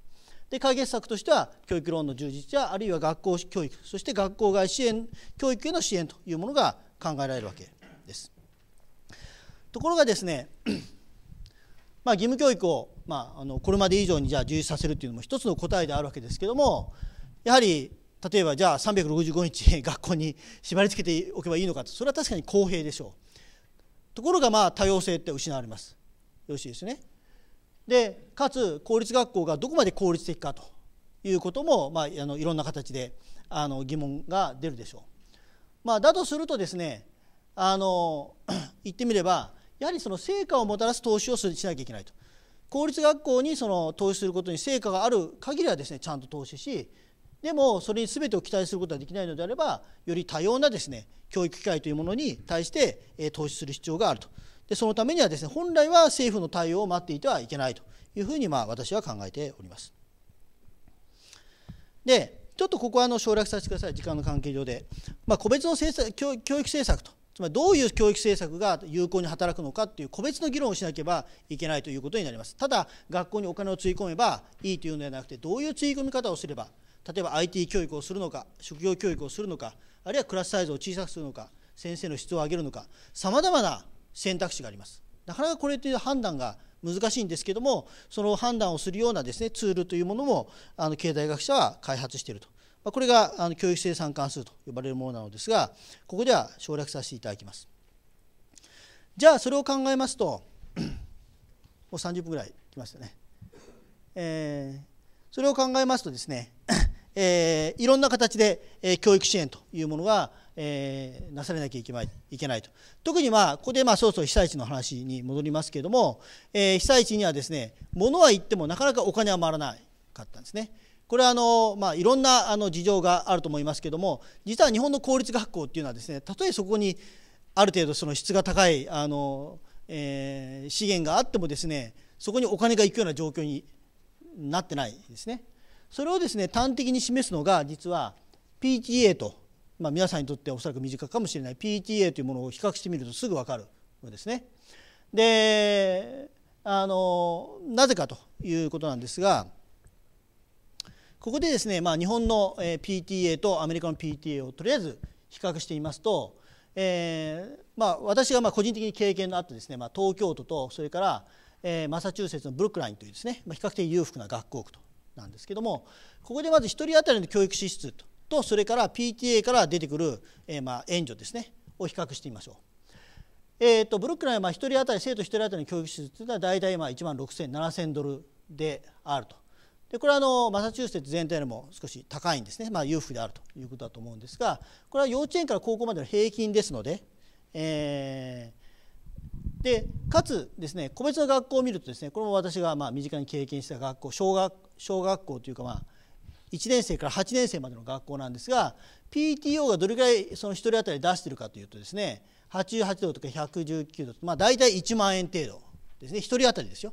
で解決策としては教育ローンの充実やあるいは学校教育そして学校外支援教育への支援というものが考えられるわけです。ところがですね、まあ、義務教育を、まあ、あのこれまで以上にじゃあ充実させるというのも一つの答えであるわけですけどもやはり例えばじゃあ365日学校に縛りつけておけばいいのかとそれは確かに公平でしょう。ところがまあ多様性って失われます。よろしいですね。でかつ公立学校がどこまで効率的かということも、まあ、あのいろんな形であの疑問が出るでしょう。まあ、だとするとですねあの 言ってみればやはりその成果をもたらす投資をしなきゃいけないと公立学校にその投資することに成果がある限りはですねちゃんと投資しでもそれに全てを期待することはできないのであればより多様なですね教育機会というものに対して投資する必要があるとでそのためにはですね本来は政府の対応を待っていてはいけないというふうにまあ私は考えております。でちょっとここはあの省略させてください時間の関係上で、まあ、個別の政策教育政策とつまりどういう教育政策が有効に働くのかっていう個別の議論をしなければいけないということになりますただ学校にお金をつぎ込めばいいというのではなくてどういうつぎ込み方をすれば例えば IT 教育をするのか職業教育をするのかあるいはクラスサイズを小さくするのか先生の質を上げるのかさまざまな選択肢がありますなかなかこれという判断が難しいんですけどもその判断をするようなですねツールというものもあの経済学者は開発しているとこれがあの教育生産関数と呼ばれるものなのですがここでは省略させていただきますじゃあそれを考えますと もう30分ぐらい来ましたね、えー、それを考えますとですね、えー、いろんな形で教育支援というものがえー、なされなきゃいけないいけないと特にまあここでまあそうそう被災地の話に戻りますけれども、えー、被災地にはですね物は言ってもなかなかお金は回らないかったんですね。これはあの、まあ、いろんなあの事情があると思いますけども実は日本の公立学校っていうのはですね例えそこにある程度その質が高いあの、えー、資源があってもですねそこにお金が行くような状況になってないですね。それをですね端的に示すのが実は PTA とまあ、皆さんにとってはおそらく身近かもしれない PTA というものを比較してみるとすぐ分かるのですね。であのなぜかということなんですがここでですね、まあ、日本の PTA とアメリカの PTA をとりあえず比較してみますと、えーまあ、私がまあ個人的に経験のあったですね、まあ、東京都とそれから、えー、マサチューセッツのブルックラインというですね、まあ、比較的裕福な学校区となんですけどもここでまず1人当たりの教育支出ととそれから PTA から出てくる、えー、まあ援助ですねを比較してみましょう。えーと、ブルックランはまあ1人当たり生徒1人当たりの教育支出というのは大体まあ1万6千7 0 0 0ドルであるとでこれはあのマサチューセッツ全体よりも少し高いんですね、まあ、裕福であるということだと思うんですがこれは幼稚園から高校までの平均ですので、えー、でかつですね個別の学校を見るとですねこれも私がまあ身近に経験した学校小学小学校というかまあ1年生から8年生までの学校なんですが PTO がどれぐらいその1人当たり出してるかというとですね88度とか119度まあ大体1万円程度ですね1人当たりですよ。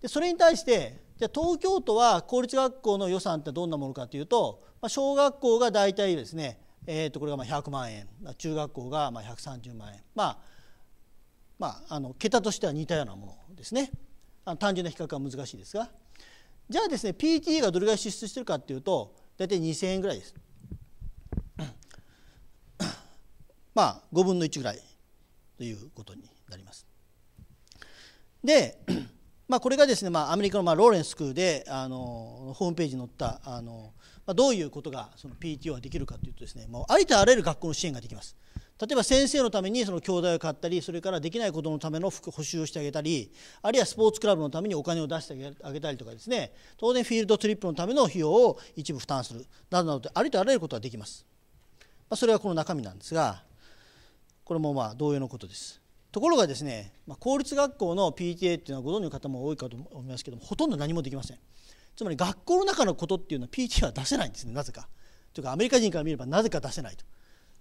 でそれに対してじゃ東京都は公立学校の予算ってどんなものかというと、まあ、小学校が大体ですね、えー、とこれがまあ100万円、まあ、中学校がまあ130万円まあまあ、あの桁としては似たようなものですねあの単純な比較は難しいですがじゃあですね PTA がどれぐらい支出してるかっていうと大体2000円ぐらいです。まあ5分の1ぐらいということになります。で、まあ、これがですね、まあ、アメリカのまあローレンスクールであのホームページに載ったあの、まあ、どういうことがその PTO ができるかというとですねもうありとあらゆる学校の支援ができます。例えば先生のためにその教材を買ったりそれからできない子どものための補習をしてあげたりあるいはスポーツクラブのためにお金を出してあげたりとかですね当然フィールドトリップのための費用を一部負担するなどなどでありとあらゆることができます、まあ、それがこの中身なんですがこれもまあ同様のことですところがですね、まあ、公立学校の PTA っていうのはご存じの方も多いかと思いますけどもほとんど何もできませんつまり学校の中のことっていうのは PTA は出せないんですねなぜかというかアメリカ人から見ればなぜか出せないと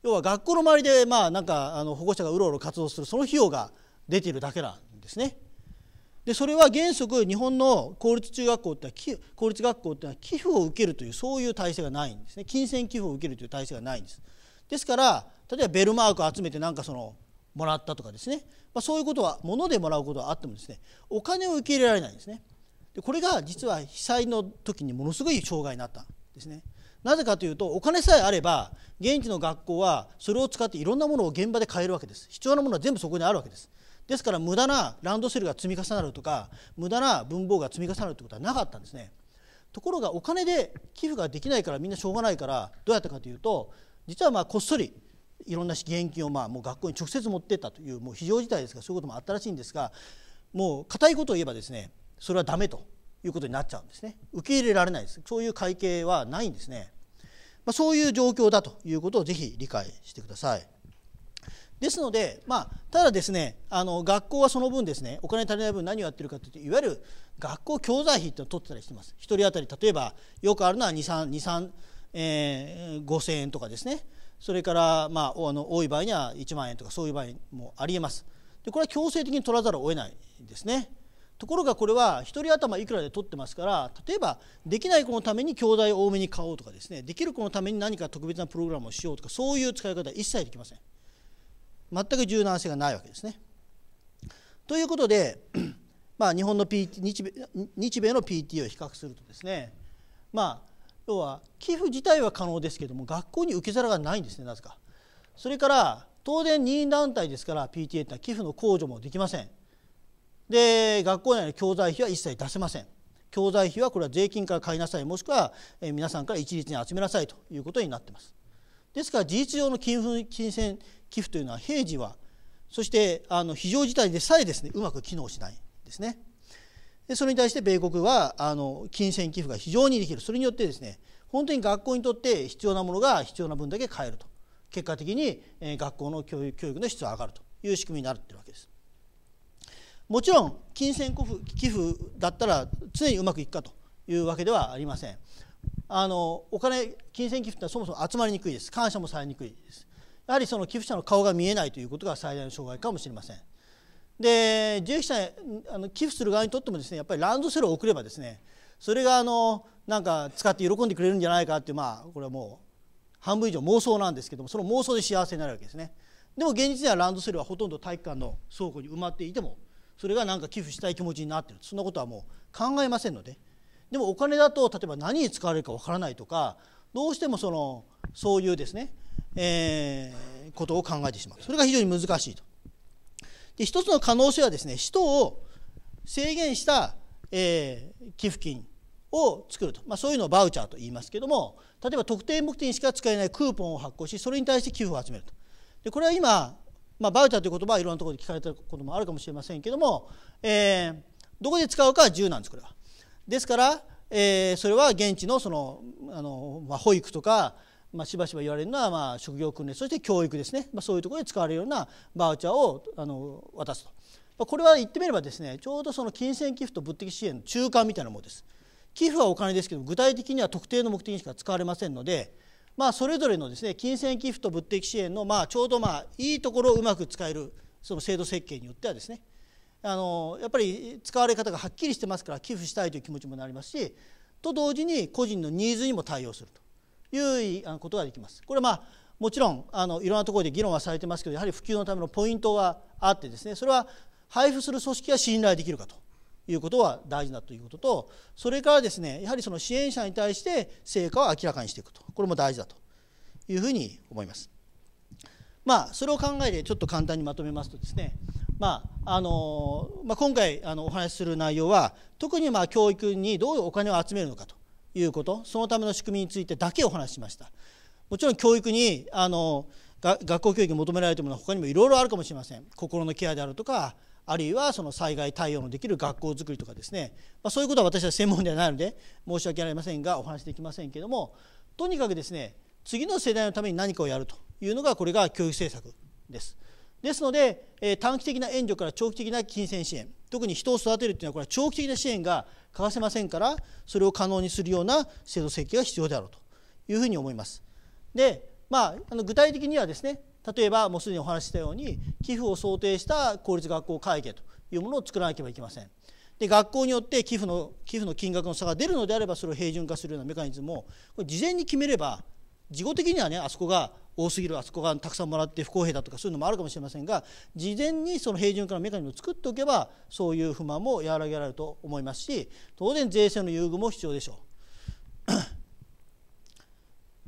要は学校の周りでまあなんかあの保護者がうろうろ活動するその費用が出ているだけなんですね。でそれは原則日本の公立中学校っては公立学校っては寄付を受けるというそういう体制がないんですね金銭寄付を受けるという体制がないんですですから例えばベルマークを集めてなんかそのもらったとかですね、まあ、そういうことは物でもらうことはあってもですねお金を受け入れられないんですねでこれが実は被災の時にものすごい障害になったんですねなぜかというとお金さえあれば現地の学校はそれを使っていろんなものを現場で買えるわけです必要なものは全部そこにあるわけですですから無駄なランドセルが積み重なるとか無駄な文房具が積み重なるということはなかったんですねところがお金で寄付ができないからみんなしょうがないからどうやったかというと実はまあこっそりいろんな現援金をまあもう学校に直接持ってったというもう非常事態ですがそういうこともあったらしいんですがもう固いことを言えばですねそれはダメということになっちゃうんですね受け入れられないですそういう会計はないんですね、まあ、そういう状況だということをぜひ理解してくださいですので、まあ、ただですねあの学校はその分ですねお金足りない分何をやってるかというといわゆる学校教材費ってのを取ってたりしてます1人当たり例えばよくあるのは235000 2、3え、円とかですねそれから、まあ、あの多い場合には1万円とかそういう場合もありえますでこれは強制的に取らざるを得ないですね。ところがこれは1人頭いくらで取ってますから例えばできない子のために教材を多めに買おうとかですねできる子のために何か特別なプログラムをしようとかそういう使い方は一切できません全く柔軟性がないわけですねということで、まあ、日本の、P、日米日米の PTA を比較するとですねまあ要は寄付自体は可能ですけども学校に受け皿がないんですねなぜかそれから当然任意団体ですから PTA ってのは寄付の控除もできませんで学校内の教材費は一切出せません教材費はこれは税金から買いなさいもしくは皆さんから一律に集めなさいということになっていますですから事実上の金金銭寄付というのは平時はそしてあの非常事態でさえですねうまく機能しないですねでそれに対して米国はあの金銭寄付が非常にできるそれによってですね本当に学校にとって必要なものが必要な分だけ買えると結果的に学校の教育の質は上がるという仕組みになっているわけですもちろん金銭寄付だったら常にうまくいくかというわけではありませんあのお金金銭寄付ってそもそも集まりにくいです感謝もされにくいですやはりその寄付者の顔が見えないということが最大の障害かもしれませんで受益者あの寄付する側にとってもですねやっぱりランドセルを送ればですねそれがあのなんか使って喜んでくれるんじゃないかってまあこれはもう半分以上妄想なんですけどもその妄想で幸せになるわけですねでも現実にはランドセルはほとんど体育館の倉庫に埋まっていてもそれがなんか寄付したい気持ちになってるそんなことはもう考えませんのででもお金だと例えば何に使われるかわからないとかどうしてもそのそういうですね、えー、ことを考えてしまうそれが非常に難しいと。で一つの可能性はですね使途を制限した、えー、寄付金を作ると、まあ、そういうのをバウチャーと言いますけども例えば特定目的にしか使えないクーポンを発行しそれに対して寄付を集めるとでこれは今まあ、バウャーという言葉はいろんなところで聞かれてることもあるかもしれませんけども、えー、どこで使うかは自由なんですこれは。ですから、えー、それは現地のそのあの、まあ、保育とか、まあ、しばしば言われるのは、まあ、職業訓練そして教育ですね、まあ、そういうところで使われるようなバウチャーをあの渡すと。まあ、これは言ってみればですねちょうどその金銭寄付と物的支援の中間みたいなものです。寄付はお金ですけど具体的には特定の目的にしか使われませんのでまあ、それぞれのですね金銭寄付と物的支援のまあちょうどまあいいところをうまく使えるその制度設計によってはですねあのやっぱり使われ方がはっきりしてますから寄付したいという気持ちもなりますしと同時に個人のニーズにも対応するということができます。これは、まあもちろんあのいろんなところで議論はされてますけどやはり普及のためのポイントがあってですねそれは配布する組織が信頼できるかということは大事だということとそれからですねやはりその支援者に対して成果を明らかにしていくとこれも大事だというふうに思います。まあ、それを考えてちょっと簡単にまとめますとですね、まああのまあ、今回あのお話しする内容は特にまあ教育にどういうお金を集めるのかということそのための仕組みについてだけお話ししました。もちろん教育にあのが学校教育に求められているものは他にもいろいろあるかもしれません心のケアであるとかあるいはその災害対応のできる学校づくりとかですね、まあ、そういうことは私は専門ではないので申し訳ありませんがお話できませんけどもとにかくですね次の世代のために何かをやるというのがこれが教育政策です。ですので、えー、短期的な援助から長期的な金銭支援特に人を育てるというのはこれは長期的な支援が欠かせませんからそれを可能にするような制度設計が必要であろうというふうに思います。でまあ、あの具体的にはですね例えばもうすでにお話ししたように寄付を想定した公立学校会計というものを作らなければいけません。で学校によって寄付の寄付の金額の差が出るのであればそれを平準化するようなメカニズムをこれ事前に決めれば事後的にはねあそこが多すぎるあそこがたくさんもらって不公平だとかそういうのもあるかもしれませんが事前にその平準化のメカニズムを作っておけばそういう不満も和らげられると思いますし当然税制の優遇も必要でしょう。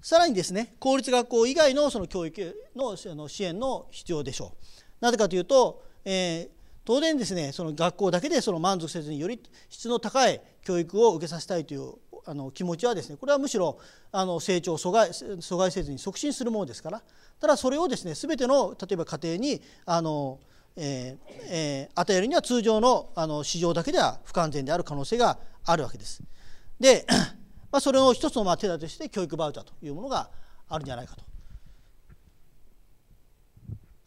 さらにですね公立学校以外のその教育の支援の必要でしょう。なぜかというと、えー、当然ですねその学校だけでその満足せずにより質の高い教育を受けさせたいというあの気持ちはですねこれはむしろあの成長を阻害阻害せずに促進するものですからただそれをですね全ての例えば家庭にあの、えーえー、与えるには通常のあの市場だけでは不完全である可能性があるわけです。でまあ、それの一つのまあ手立てとして教育バウチャーというものがあるんじゃないかと。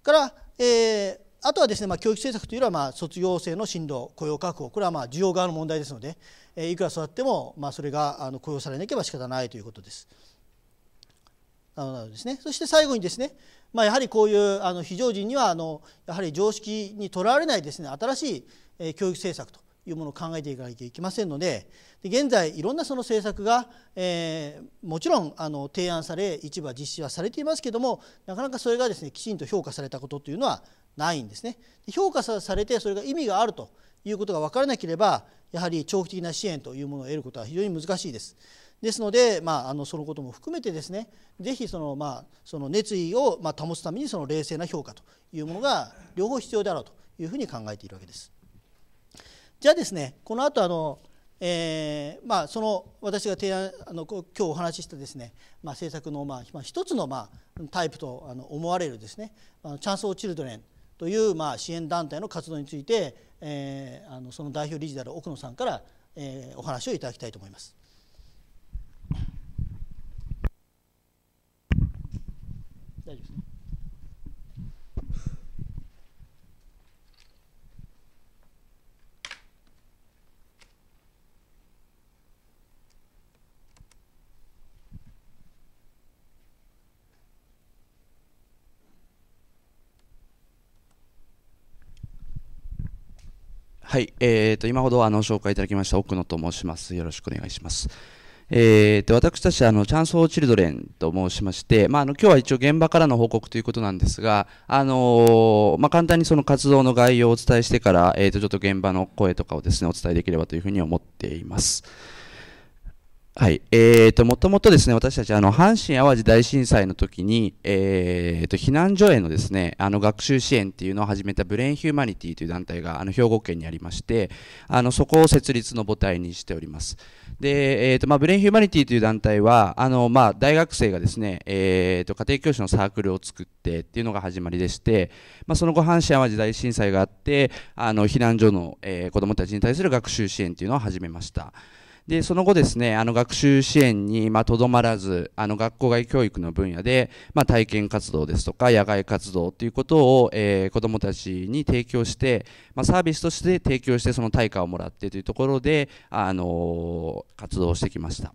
から、えー、あとはですね、まあ、教育政策というのは、まあ、卒業生の進路雇用確保これはまあ需要側の問題ですので、えー、いくら育っても、まあ、それがあの雇用されなければ仕方ないということです。なのですね、そして最後にですね、まあ、やはりこういうあの非常時にはあのやはり常識にとらわれないですね新しい教育政策というものを考えていかなきゃいけませんのでで現在いろんなその政策が、えー、もちろんあの提案され一部は実施はされていますけどもなかなかそれがですねきちんと評価されたことというのはないんですね。で評価されてそれが意味があるということが分からなければやはり長期的な支援というものを得ることは非常に難しいです。ですので、まあ、あのそのことも含めてですねぜひその、まあ、その熱意を、まあ、保つためにその冷静な評価というものが両方必要であろうというふうに考えているわけです。じゃあですねこの後あのえーまあ、その私が提案あの今日お話ししたですね、まあ、政策の、まあ、まあ、一つの、まあ、タイプとあの思われるですねあのチャンス・オー・チルドレンという、まあ、支援団体の活動について、えー、あのその代表理事である奥野さんから、えー、お話をいただきたいと思います。はい、えーと、今ほどあの紹介いただきました奥野と申します。よろしくお願いします。えーと、私たちあのチャンス・オー・チルドレンと申しまして、まあ、あの今日は一応現場からの報告ということなんですが、あのー、まあ、簡単にその活動の概要をお伝えしてから、えーとちょっと現場の声とかをです、ね、お伝えできればというふうに思っています。はい。えっ、ー、と、もともとですね、私たち、あの、阪神淡路大震災の時に、えっ、ー、と、避難所へのですね、あの、学習支援っていうのを始めたブレインヒューマニティという団体が、あの、兵庫県にありまして、あの、そこを設立の母体にしております。で、えっ、ー、と、まあ、ブレインヒューマニティという団体は、あの、まあ、大学生がですね、えっ、と、家庭教師のサークルを作ってっていうのが始まりでして、まあ、その後、阪神淡路大震災があって、あの、避難所の、え子供たちに対する学習支援っていうのを始めました。でその後ですねあの学習支援にとど、まあ、まらずあの学校外教育の分野で、まあ、体験活動ですとか野外活動ということを、えー、子どもたちに提供して、まあ、サービスとして提供してその対価をもらってというところで、あの活動してきました。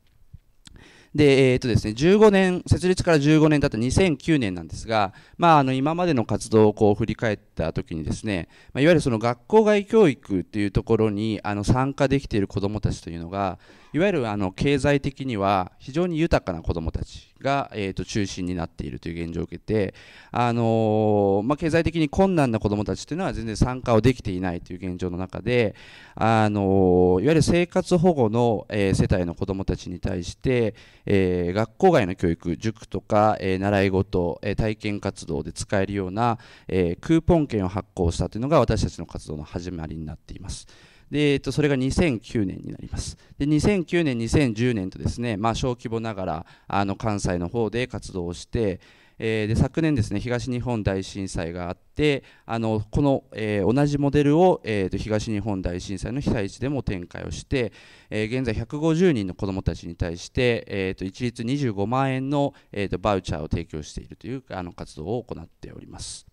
で、えっ、ー、とですね、15年、設立から15年経った2009年なんですが、まあ、あの、今までの活動をこう振り返った時にですね、まあ、いわゆるその学校外教育っていうところに、あの、参加できている子どもたちというのが、いわゆるあの経済的には非常に豊かな子どもたちが、えと中心になっているという現状を受けて、あのまあ、経済的に困難な子どもたちというのは全然参加をできていないという現状の中で、あのいわゆる生活保護の、え世帯の子どもたちに対して、え学校外の教育塾とか、え習い事、え体験活動で使えるような、えクーポン券を発行したというのが私たちの活動の始まりになっています。で、えっと、それが2009年になります。で、2009年、2010年とですね、まあ、小規模ながら、あの、関西の方で活動をして、えー、で昨年ですね東日本大震災があってあのこの、えー、同じモデルを、えー、と東日本大震災の被災地でも展開をして、えー、現在150人の子どもたちに対して、えー、と一律25万円の、えー、とバウチャーを提供しているというあの活動を行っております。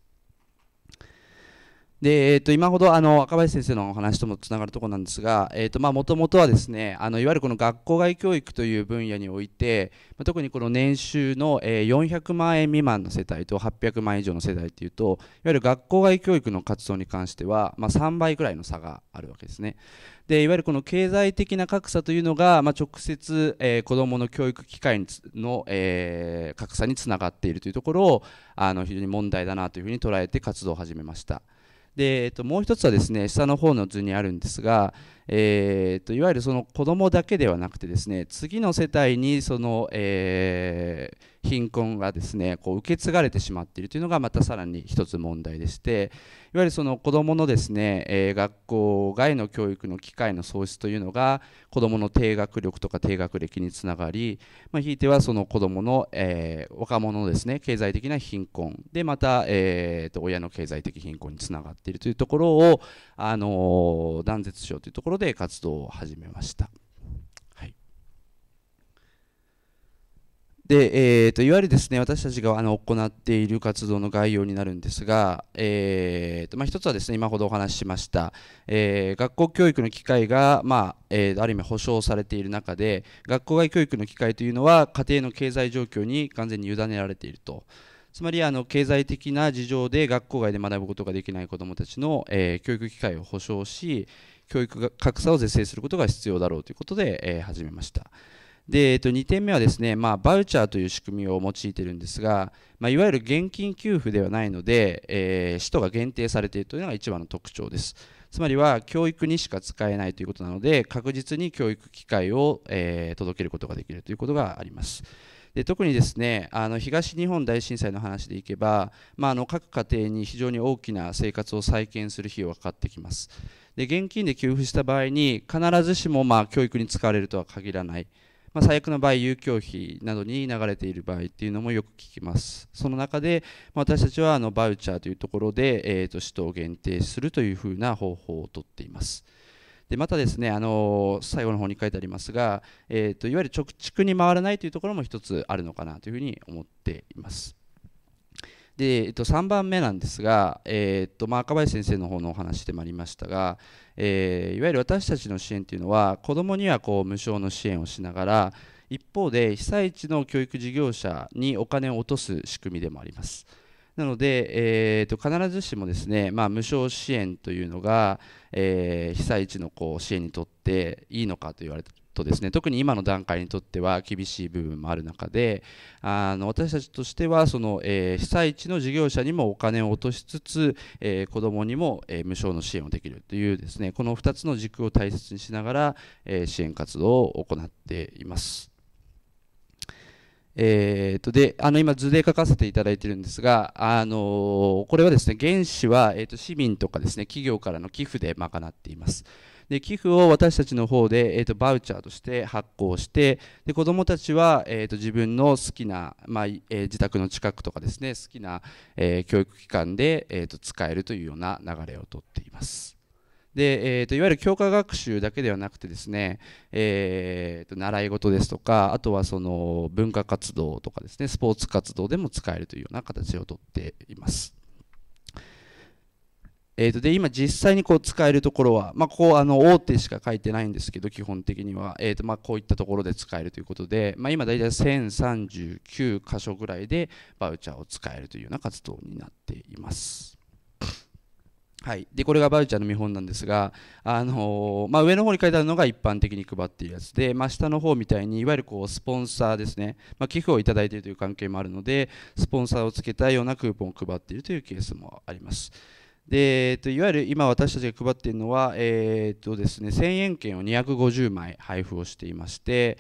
で、えー、と、今ほど、あの、赤林先生のお話ともつながるところなんですが、えー、と、まあ、もともとはですね、あの、いわゆるこの学校外教育という分野において、特にこの年収の、400万円未満の世帯と800万円以上の世帯というと、いわゆる学校外教育の活動に関しては、まあ、3倍ぐらいの差があるわけですね。で、いわゆるこの経済的な格差というのが、まあ、直接、えー、子の教育機会の、えー、格差につながっているというところを、あの、非常に問題だなというふうに捉えて活動を始めました。で、えっと、もう一つはですね、下の方の図にあるんですが、えーと、いわゆるその子どもだけではなくてですね次の世帯にその、えー、貧困がですねこう受け継がれてしまっているというのがまたさらに一つ問題でしていわゆるその子どものですね、えー、学校外の教育の機会の創出というのが子どもの低学力とか低学歴につながり、まあ、ひいてはその子どもの、えー、若者のですね経済的な貧困でまた、えーと、親の経済的貧困につながっているというところを、あの断絶症というところでで活動を始めました。はい、で、えーと、いわゆるですね私たちがあの行っている活動の概要になるんですが、えーとまあ、一つはですね今ほどお話ししました、えー、学校教育の機会が、まあえー、ある意味保障されている中で学校外教育の機会というのは家庭の経済状況に完全に委ねられていると。つまりあの経済的な事情で学校外で学ぶことができない子どもたちの、えー、教育機会を保障し、教育格差を是正することが必要だろうということで、え始めました。で、えっと、2点目はですね、まあ、バウチャーという仕組みを用いているんですが、まあ、いわゆる現金給付ではないので、えー、使途が限定されているというのが一番の特徴です。つまりは教育にしか使えないということなので確実に教育機会を、えー、届けることができるということがあります。で特にですねあの東日本大震災の話でいけば、まあ、あの各家庭に非常に大きな生活を再建する費用がかかってきます。で現金で給付した場合に必ずしもまあ教育に使われるとは限らない。まあ、最悪の場合、遊興費などに流れている場合っていうのもよく聞きます。その中で、まあ、私たちはあのバウチャーというところで、えー、と使途を限定するというふうな方法をとっています。でまたですね、あの最後の方に書いてありますが、えーと、いわゆる直畜に回らないというところも1つあるのかなというふうに思っています。で、えっと、3番目なんですが、えー、っとまあ、赤林先生の方のお話でもありましたが、えー、いわゆる私たちの支援というのは子どもにはこう無償の支援をしながら一方で被災地の教育事業者にお金を落とす仕組みでもあります。なので、えーと、必ずしもですね、まあ、無償支援というのが、えー、被災地のこう支援にとっていいのかと言われてとですね特に今の段階にとっては厳しい部分もある中であの私たちとしてはその、えー、被災地の事業者にもお金を落としつつ、えー、子どもにも、えー、無償の支援をできるというですねこの2つの軸を大切にしながら、え支援活動を行っています。えー、とであの今、図で書かせていただいているんですが、あのー、これはですね原資は、えー、と市民とかですね企業からの寄付で賄っています。で寄付を私たちの方で、えーと、バウチャーとして発行してで子どもたちは、えーと、自分の好きな、まあえー、自宅の近くとかですね好きな、えー、教育機関で、えーと使えるというような流れをとっています。で、えーと、いわゆる教科学習だけではなくてですね、えーと、習い事ですとかあとはその文化活動とかですねスポーツ活動でも使えるというような形をとっています。えー、とで今実際にこう使えるところは、まあ、こうあの大手しか書いてないんですけど基本的には、えー、とまこういったところで使えるということで、まあ、今大体1039箇所ぐらいでバウチャーを使えるというような活動になっています。はい、でこれがバルチャーの見本なんですが、あのー、まあ、上の方に書いてあるのが一般的に配っているやつで、まあ、下の方みたいにいわゆるこうスポンサーですね、まあ、寄付をいただいているという関係もあるのでスポンサーをつけたようなクーポンを配っているというケースもあります。でえっと、いわゆる今私たちが配っているのは、えー、っとですね、1000円券を250枚配布をしていまして、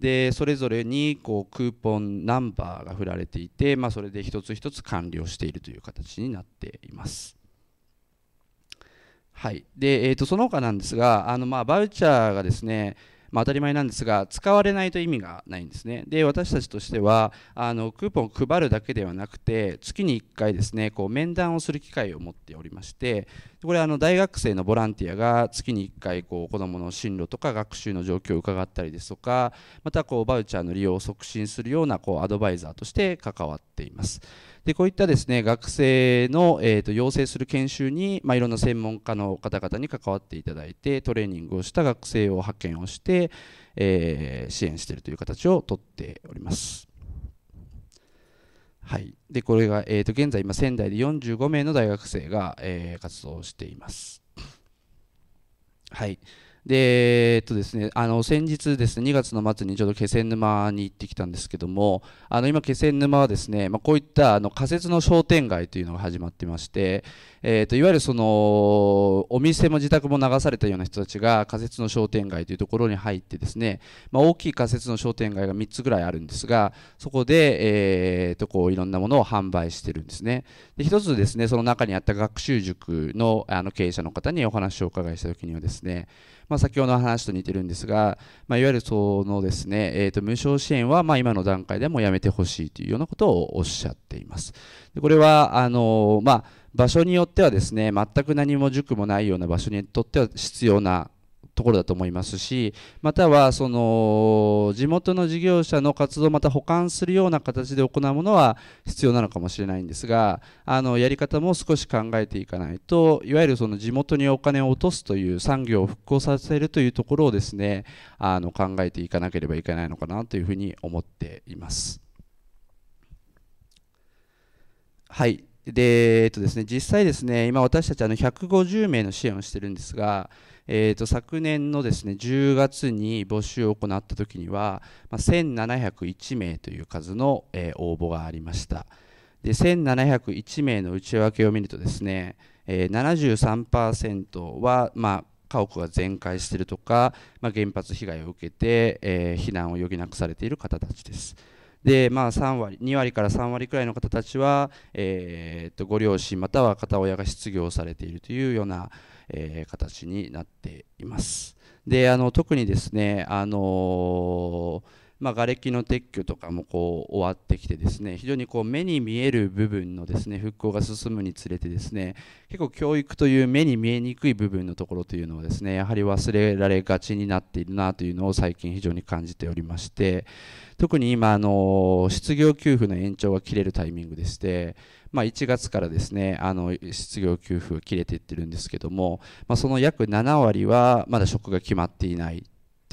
でそれぞれにこうクーポンナンバーが振られていて、まあ、それで一つ一つ管理をしているという形になっています。はいでえーと、その他なんですがあの、まあ、バウチャーがですね、まあ、当たり前なんですが使われないと意味がないんですねで私たちとしてはあのクーポンを配るだけではなくて月に1回ですねこう面談をする機会を持っておりましてこれあの大学生のボランティアが月に1回こう子どもの進路とか学習の状況を伺ったりですとかまたこうバウチャーの利用を促進するようなこうアドバイザーとして関わっています。で、こういったですね、学生の、えーと、養成する研修に、まあ、いろんな専門家の方々に関わっていただいて、トレーニングをした学生を派遣をして、えー、支援しているという形をとっております。はい、でこれが、えーと、現在今仙台で45名の大学生が、えー、活動しています。はいでえっとですね、あの先日です、ね、2月の末にちょうど気仙沼に行ってきたんですけどもあの今、気仙沼はですね、まあ、こういったあの仮設の商店街というのが始まってまして、えーと、いわゆるそのお店も自宅も流されたような人たちが仮設の商店街というところに入ってですね、まあ、大きい仮設の商店街が3つぐらいあるんですがそこで、えーと、こういろんなものを販売してるんですねで一つですねその中にあった学習塾のあの経営者の方にお話をお伺いした時にはですね、まあ、先ほどの話と似てるんですが、まあ、いわゆるそのですね、えーと、無償支援はま今の段階でもやめてほしいというようなことをおっしゃっていますでこれはあのまあ場所によってはですね全く何も塾もないような場所にとっては必要なところだと思いますしまたはその地元の事業者の活動をまた保管するような形で行うものは必要なのかもしれないんですがあのやり方も少し考えていかないといわゆるその地元にお金を落とすという産業を復興させるというところをですねあの考えていかなければいけないのかなというふうに思っています。はいで、えっとですね、実際ですね、今私たちあの150名の支援をしてるんですが、えと昨年のですね10月に募集を行った時には、まあ、1701名という数の、えー、応募がありましたで1701名の内訳を見るとですね、えー、73%は、まあ、家屋が全壊しているとか、まあ、原発被害を受けて、えー、避難を余儀なくされている方たちです。で、まあ、3割2割から3割くらいの方たちは、えー、っとご両親または片親が失業されているというような、えー、形になっています。であの特にですね、あのーまあ、瓦礫の撤去とかもこう終わってきてですね非常にこう目に見える部分のですね復興が進むにつれてですね結構教育という目に見えにくい部分のところというのはですねやはり忘れられがちになっているなというのを最近非常に感じておりまして特に今あの失業給付の延長が切れるタイミングでして、まあ、1月からですねあの失業給付が切れていってるんですけども、まあ、その約7割はまだ職が決まっていない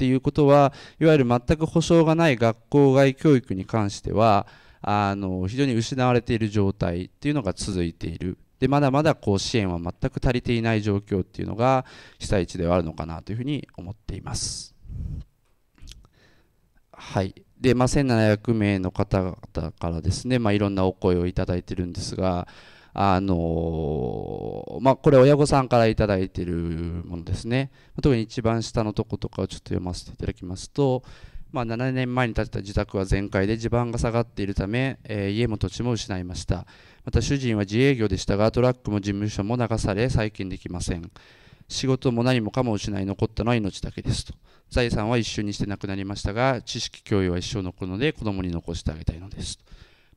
っていうことはいわゆる全く保障がない学校外教育に関してはあの非常に失われている状態っていうのが続いているでまだまだこう支援は全く足りていない状況っていうのが被災地ではあるのかなというふうに思っています。はいでまあ、1700名の方々からですね、まあ、いろんなお声をいただいてるんですが、あのー、まあ、これ親御さんから頂いてるものですね。特に一番下のとことかをちょっと読ませていただきますと、まあ、7年前に建てた自宅は全壊で地盤が下がっているため、えー、家も土地も失いました。また主人は自営業でしたが、トラックも事務所も流され再建できません。仕事も何もかも失い残ったのは命だけですと。財産は一瞬にして亡くなりましたが、知識教養は一生残るので子供に残してあげたいのですと。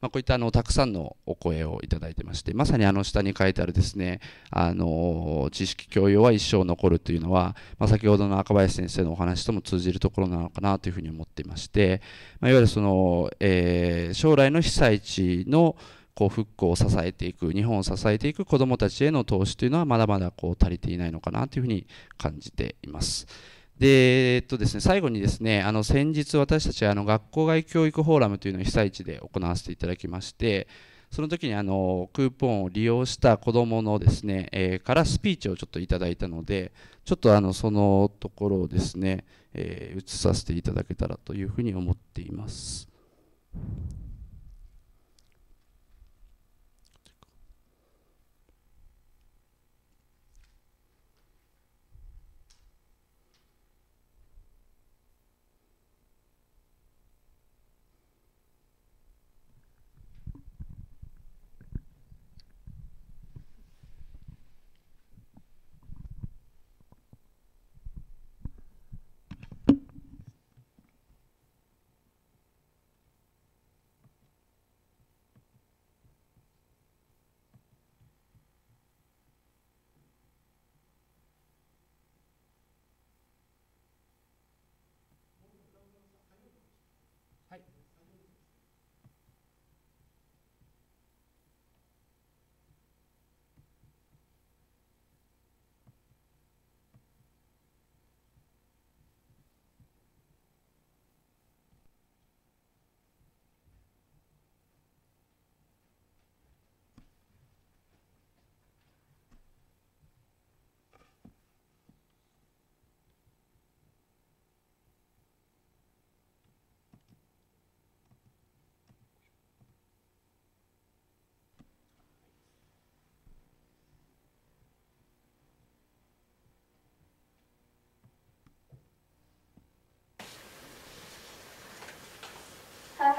まあ、こういったあのたくさんのお声をいただいてまして、まさにあの下に書いてあるですね、あの知識教養は一生残るというのは、まあ、先ほどの赤林先生のお話とも通じるところなのかなというふうに思っていまして、まあ、いわゆるその、えー、将来の被災地のこう復興を支えていく日本を支えていく子どもたちへの投資というのはまだまだこう足りていないのかなというふうに感じています。でえっとですね、最後にですねあの先日私たちあの学校外教育フォーラムというのを被災地で行わせていただきましてその時にあのクーポンを利用した子どものですね、えー、からスピーチをちょっといただいたのでちょっとあのそのところをですね、えー、移させていただけたらというふうに思っています。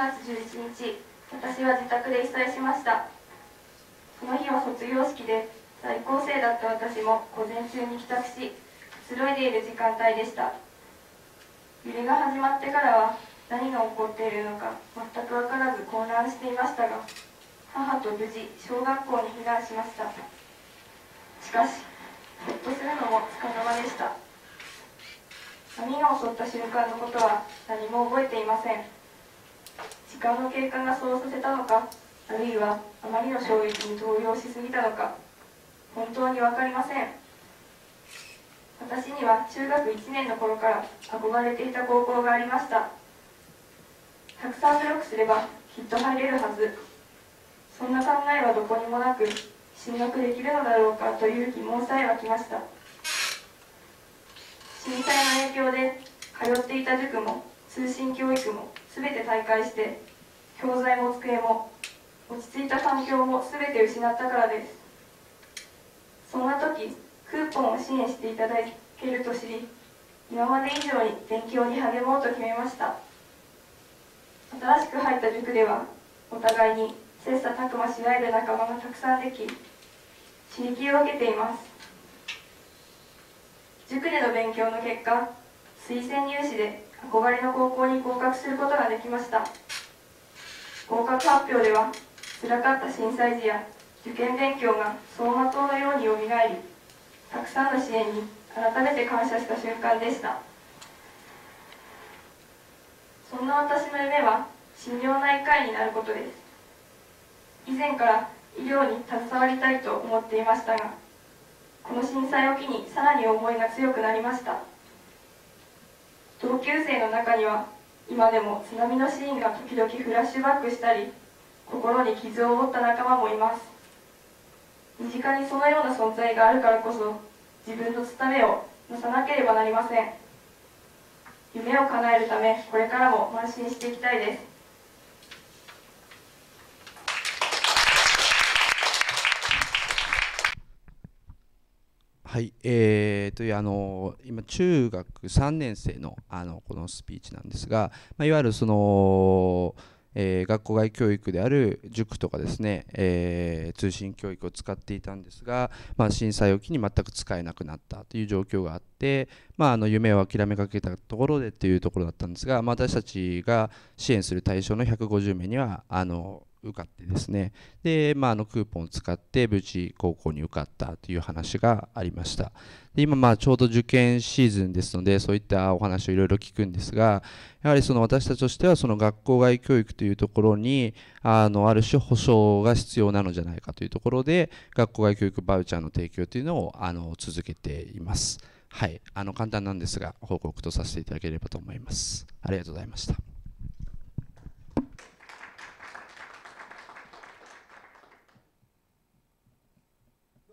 月11日私は自宅で被災しましたその日は卒業式で在校生だった私も午前中に帰宅しくつろいでいる時間帯でした揺れが始まってからは何が起こっているのか全く分からず混乱していましたが母と無事小学校に避難しましたしかしほっとするのもつかの間でした波が襲った瞬間のことは何も覚えていません時間の経過がそうさせたのかあるいはあまりの衝撃に動揺しすぎたのか本当に分かりません私には中学1年の頃から憧れていた高校がありましたたくさん努力すればきっと入れるはずそんな考えはどこにもなく進学できるのだろうかという疑問さえ湧きました震災の影響で通っていた塾も通信教育も全て大会して教材も机も落ち着いた環境も全て失ったからですそんな時クーポンを支援していただけると知り今まで以上に勉強に励もうと決めました新しく入った塾ではお互いに切磋琢磨し合える仲間がたくさんでき刺激を受けています塾での勉強の結果推薦入試で憧れの高校に合格することができました合格発表ではつらかった震災時や受験勉強が走馬灯のようによみがえりたくさんの支援に改めて感謝した瞬間でしたそんな私の夢は心療内科医になることです以前から医療に携わりたいと思っていましたがこの震災を機にさらに思いが強くなりました同級生の中には今でも津波のシーンが時々フラッシュバックしたり心に傷を負った仲間もいます身近にそのような存在があるからこそ自分の務めをなさなければなりません夢を叶えるためこれからも邁心していきたいですはい、えー、というあの今中学3年生のあのこのスピーチなんですが、まあ、いわゆるその、えー、学校外教育である塾とかですね、えー、通信教育を使っていたんですが、まあ、震災を機に全く使えなくなったという状況があって、まあ、あの夢を諦めかけたところでというところだったんですが、まあ、私たちが支援する対象の150名にはあの受かってですねで、まあ、あのクーポンを使って無事高校に受かったという話がありましたで今まあちょうど受験シーズンですのでそういったお話をいろいろ聞くんですがやはりその私たちとしてはその学校外教育というところにあのある種保障が必要なのじゃないかというところで学校外教育バウチャーの提供というのをあの続けています。はい、あの簡単なんですが報告とさせていただければと思います。ありがとうございました。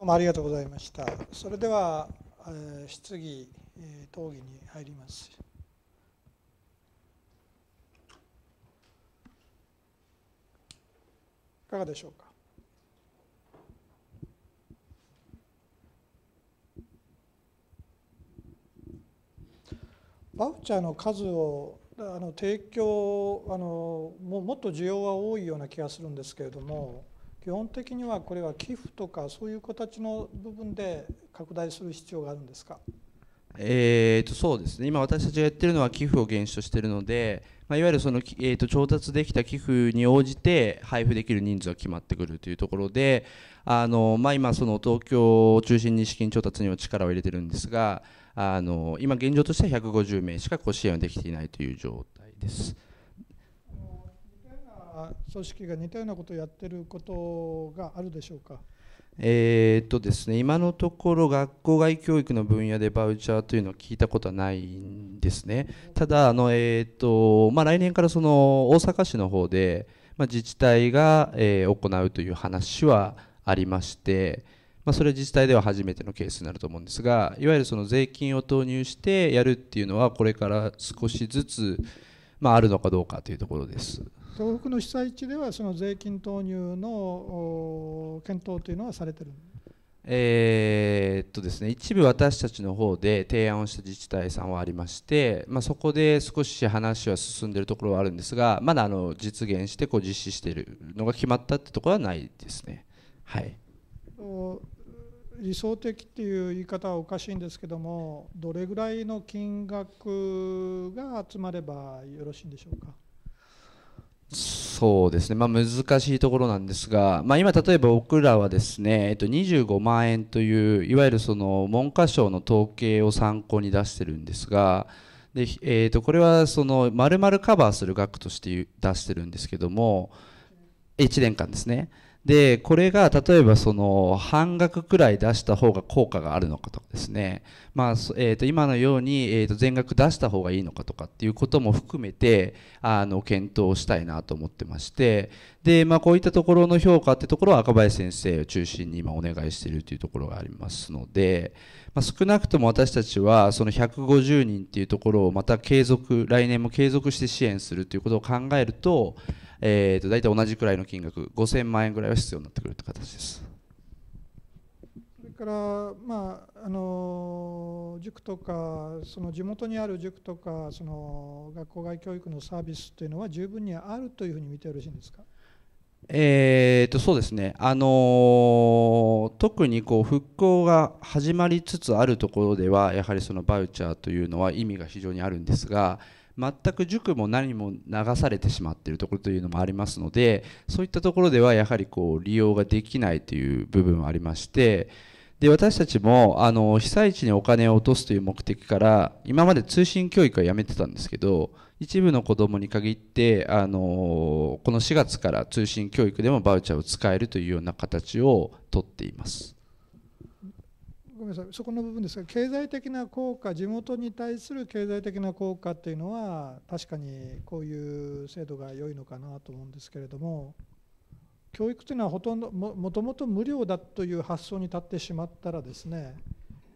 どうもありがとうございましたそれではえ質疑え討議に入りますいかがでしょうかバウチャーの数をあの提供あのももっと需要は多いような気がするんですけれども基本的にはこれは寄付とかそういう形の部分で拡大する必要があるんですかえとそうですね今、私たちがやっているのは寄付を原資としているので、まあ、いわゆるその、えー、と調達できた寄付に応じて配布できる人数が決まってくるというところであの、まあ、今、その東京を中心に資金調達には力を入れているんですがあの今、現状としては150名しか支援はできていないという状態です。な組織が似たようなことをやってることがあるでしょうか。えー、っとですね、今のところ学校外教育の分野でバウチャーというのを聞いたことはないんですね、ただ、あのえー、っとまあ、来年からその大阪市の方で、まあ、自治体が、えー、行うという話はありまして、まあ、それは自治体では初めてのケースになると思うんですが、いわゆるその税金を投入してやるっていうのは、これから少しずつ、まあ、あるのかどうかというところです。東北の被災地ではその税金投入の検討というのはされてるえっとですね一部私たちの方で提案をした自治体さんはありまして、まあ、そこで少し話は進んでいるところはあるんですがまだあの実現してこう実施しているのが決まったってところはないですね。はい理想的っていう言い方はおかしいんですけどもどれぐらいの金額が集まればよろしいんでしょうか。そうですね、まあ、難しいところなんですが、まあ、今、例えば僕らはですね、えっと、25万円といういわゆるその文科省の統計を参考に出してるんですがで、えー、とこれはその丸々カバーする額として出してるんですけども1年間ですね。でこれが例えばその半額くらい出した方が効果があるのかとかですね、まあえー、と今のように、えー、と全額出した方がいいのかとかっていうことも含めてあの検討したいなと思ってましてで、まあ、こういったところの評価ってところは赤林先生を中心に今お願いしているというところがありますので、まあ、少なくとも私たちはその150人っていうところをまた継続来年も継続して支援するということを考えると,、えー、と大体同じくらいの金額5000万円ぐらいは必要になってくるという形です。から、まあ、あの塾とかその地元にある塾とかその学校外教育のサービスというのは十分にあるというふうに見てよろしいんですかえー、とそうですね、あのー、特にこう復興が始まりつつあるところではやはりそのバウチャーというのは意味が非常にあるんですが全く塾も何も流されてしまっているところというのもありますのでそういったところではやはりこう利用ができないという部分はありまして。で私たちもあの被災地にお金を落とすという目的から今まで通信教育はやめてたんですけど一部の子どもに限ってあのこの4月から通信教育でもバウチャーを使えるというような形をとっています。ごめんなさいそこの部分ですが経済的な効果地元に対する経済的な効果っていうのは確かにこういう制度が良いのかなと思うんですけれども教育というのはほとんどもともと無料だという発想に立ってしまったらですね、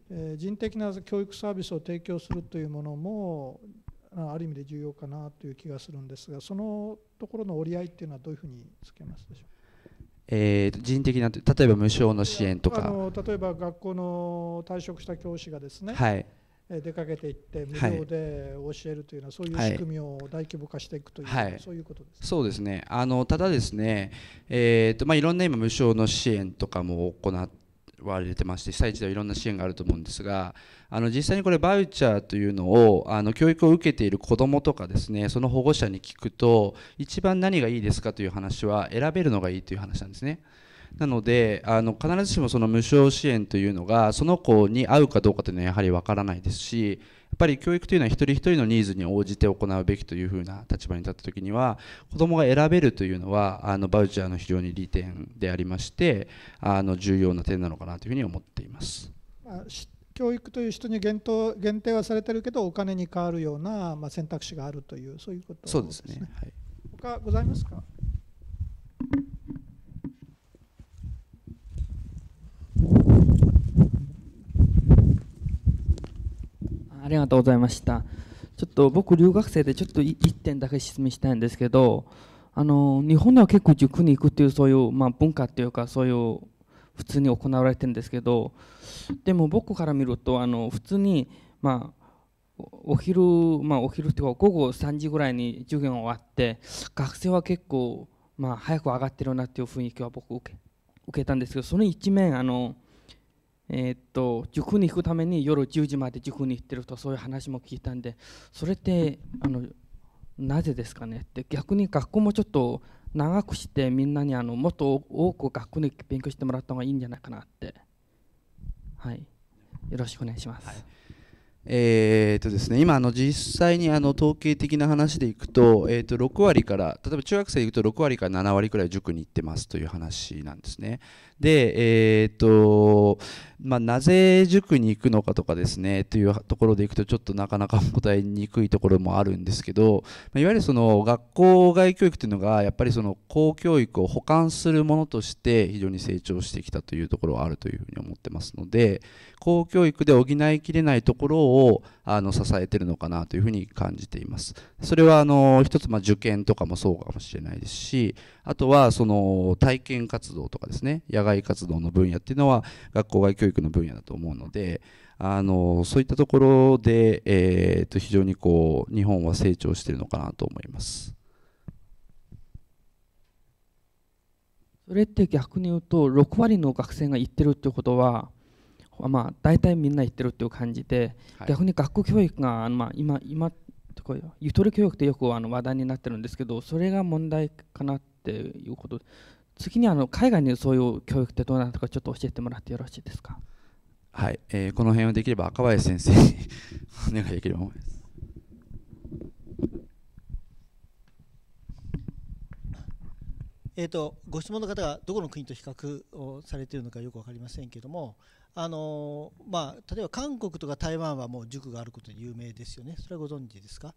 え人的な教育サービスを提供するというものもある意味で重要かなという気がするんですがそのところの折り合いっていうのはどういうふうにつけますでしょうえー、人的な例えば無償の支援とかあの例えば学校の退職した教師がですね、はい出かけていって無料で教えるというのは、そういう仕組みを大規模化していくという、はい、そういうことですそうですねあのただですね、えーとまあ、いろんな今無償の支援とかも行われてまして被災地ではいろんな支援があると思うんですがあの実際にこれバウチャーというのをあの教育を受けている子どもとかですねその保護者に聞くと一番何がいいですかという話は選べるのがいいという話なんですね。なのであの必ずしもその無償支援というのがその子に合うかどうかというのはやはり分からないですしやっぱり教育というのは一人一人のニーズに応じて行うべきというふうな立場に立った時には子どもが選べるというのはあのバウチャーの非常に利点でありましてあの重要な点なのかなというふうに思っています。教育という人に限定限定はされてるけどお金に変わるような、まあ、選択肢があるというそういうことですね。そうですねはい、他ございますかありがとうございましたちょっと僕留学生でちょっと1点だけ質問したいんですけどあの日本では結構塾に行くっていうそういう、まあ、文化っていうかそういう普通に行われてるんですけどでも僕から見るとあの普通に、まあ、お昼、まあ、お昼っていうか午後3時ぐらいに授業が終わって学生は結構、まあ、早く上がってるなっていう雰囲気は僕受け受けたんですけどその一面あのえー、っと塾に行くために夜10時まで塾に行ってるとそういう話も聞いたんでそれってあのなぜですかねって逆に学校もちょっと長くしてみんなにあのもっと多く学校に勉強してもらった方がいいんじゃないかなってはいよろしくお願いします。はいえーとですね、今あの実際にあの統計的な話でいくと,、えー、と6割から例えば中学生でいくと6割から7割くらい塾に行ってますという話なんですね。で、えーとまあ、なぜ塾に行くのかとかですねというところでいくとちょっとなかなか答えにくいところもあるんですけど、まいわゆるその学校外教育というのがやっぱりその公教育を補完するものとして非常に成長してきたというところはあるというふうに思ってますので公教育で補いきれないところををあの支えているのかなというふうに感じています。それはあの一つまあ受験とかもそうかもしれないですし、あとはその体験活動とかですね、野外活動の分野っていうのは学校外教育の分野だと思うので、あのそういったところで、えー、と非常にこう日本は成長しているのかなと思います。それって逆に言うと6割の学生が行ってるってことはまあ、大体みんな言ってるっていう感じで、はい、逆に学校教育が、まあ、今今ゆとり教育ってよくあの話題になってるんですけどそれが問題かなっていうこと次にあの海外にそういう教育ってどうなのかちょっと教えてもらってよろしいですかはい、えー、この辺はできれば赤林先生に お願いできるば思いますえーと、とご質問の方がどこの国と比較をされているのかよく分かりませんけれども、あのまあ、例えば韓国とか台湾はもう塾があることで有名ですよね、それはご存知ですか。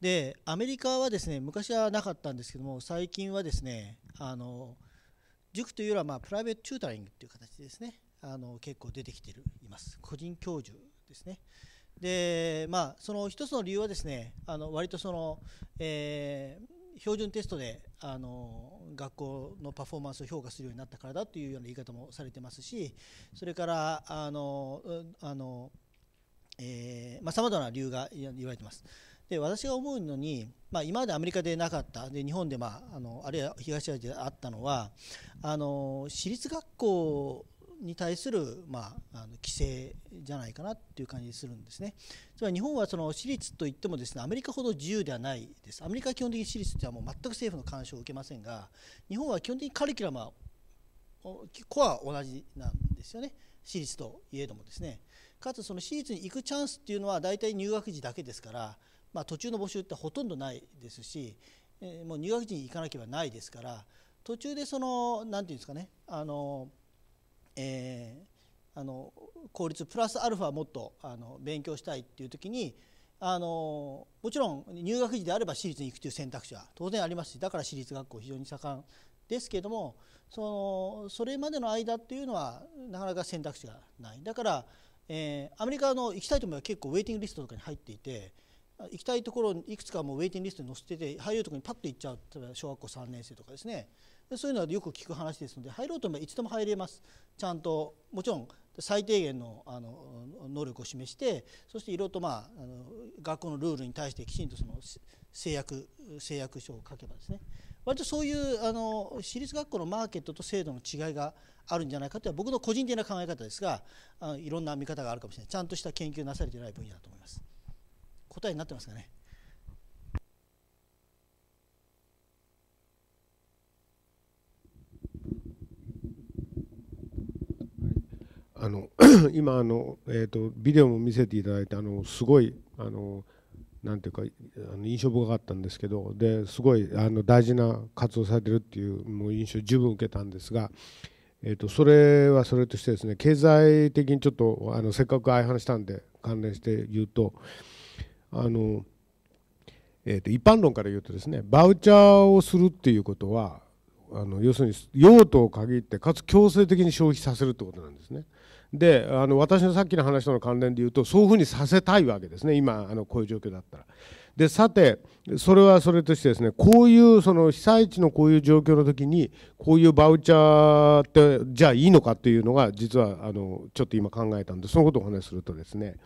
で、アメリカはですね昔はなかったんですけども、最近はですねあの塾というよりはまあプライベートチュータリングという形ですねあの結構出てきてるいます、個人教授ですね。で、まあ、その一つの理由はですねあの割とその、えー、標準テストであの学校のパフォーマンスを評価するようになったからだというような言い方もされてますしそれからあのあの、えーまあ、様々な理由が言われてます。で私が思うのに、まあ、今までアメリカでなかったで日本で、まあ、あのあるいは東アジアであったのはあの私立学校に対する、まあ、あの規制じゃないかなっていう感じするんですね。つまり日本はその私立といってもですねアメリカほど自由ではないです。アメリカは基本的に私立ってはもう全く政府の干渉を受けませんが日本は基本的にカリキュラムはコアは同じなんですよね私立といえどもですね。かつその私立に行くチャンスっていうのは大体入学時だけですから、まあ、途中の募集ってほとんどないですし、えー、もう入学時に行かなければないですから途中でその何て言うんですかねあのえー、あの効率プラスアルファもっとあの勉強したいっていう時にあのもちろん入学時であれば私立に行くという選択肢は当然ありますしだから私立学校非常に盛んですけれどもそのそれまでの間っていうのはなかなか選択肢がないだから、えー、アメリカの行きたいと思えば結構ウェイティングリストとかに入っていて行きたいところいくつかもうウェイティングリストに載せてて俳優とかにパッと行っちゃう例えば小学校3年生とかですねそういうのはよく聞く話ですので入ろうと思えばいつでも入れますちゃんともちろん最低限のあの能力を示してそしていろいろと、まあ、あの学校のルールに対してきちんとその制約制約書を書けばですね割とそういうあの私立学校のマーケットと制度の違いがあるんじゃないかというのは僕の個人的な考え方ですがあのいろんな見方があるかもしれないちゃんとした研究なされてない分野だと思います。答えになってますかねあの 今あの、えーと、ビデオも見せていただいてあのすごいあのなんていうかあの印象深かったんですけどですごいあの大事な活動されてるっていうもう印象十分受けたんですが、えーと、それはそれとしてですね経済的にちょっとあのせっかく相反したんで関連して言うとあの、えーと、一般論から言うとですねバウチャーをするっていうことはあの要するに用途を限ってかつ強制的に消費させるってことなんですね。であの私のさっきの話との関連で言うとそういうふうにさせたいわけですね今あのこういう状況だったら。でさてそれはそれとしてですねこういうその被災地のこういう状況の時にこういうバウチャーってじゃあいいのかっていうのが実はあのちょっと今考えたんでそのことをお話しするとですね、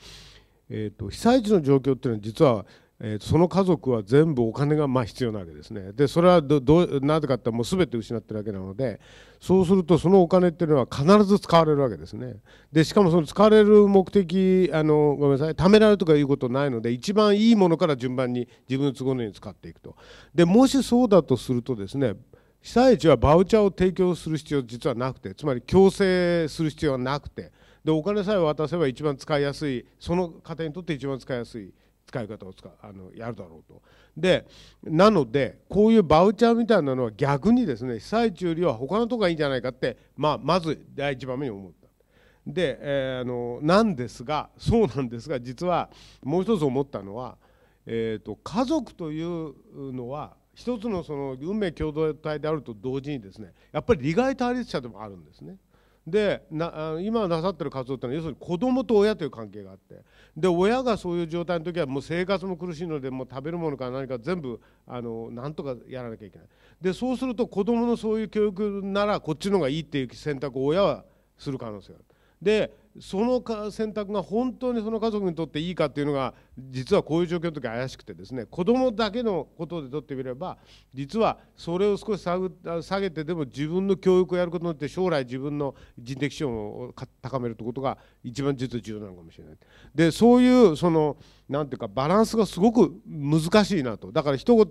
えーと被災地の状況っていうのは実はえー、その家族は全部お金がまあ必要なわけですねでそれはどどなぜかってもう全て失ってるわけなのでそうするとそのお金っていうのは必ず使われるわけですねでしかもその使われる目的あのごめんなさい貯められるとかいうことないので一番いいものから順番に自分の都合のように使っていくとでもしそうだとするとですね被災地はバウチャーを提供する必要実はなくてつまり強制する必要はなくてでお金さえ渡せば一番使いやすいその方にとって一番使いやすい使い方を使あのやるだろうと。でなのでこういうバウチャーみたいなのは逆にですね被災地よりは他のとこがいいんじゃないかって、まあ、まず第一番目に思った。で、えー、あのなんですがそうなんですが実はもう一つ思ったのは、えーと、と家族というのは一つのその運命共同体であると同時にですねやっぱり利害対立者でもあるんですね。でな今なさってる活動ってのは要するに子供と親という関係があってで親がそういう状態の時はもう生活も苦しいのでもう食べるものから何か全部あのなんとかやらなきゃいけないでそうすると子供のそういう教育ならこっちの方がいいっていう選択を親はする可能性がある。でそのか選択が本当にその家族にとっていいかっていうのが実はこういう状況の時怪しくてですね子どもだけのことでとってみれば実はそれを少し下げてでも自分の教育をやることによって将来自分の人的資本を高めるってことが一番実は重要なのかもしれない。でそういうそのなんていうかバランスがすごく難しいなとだから一言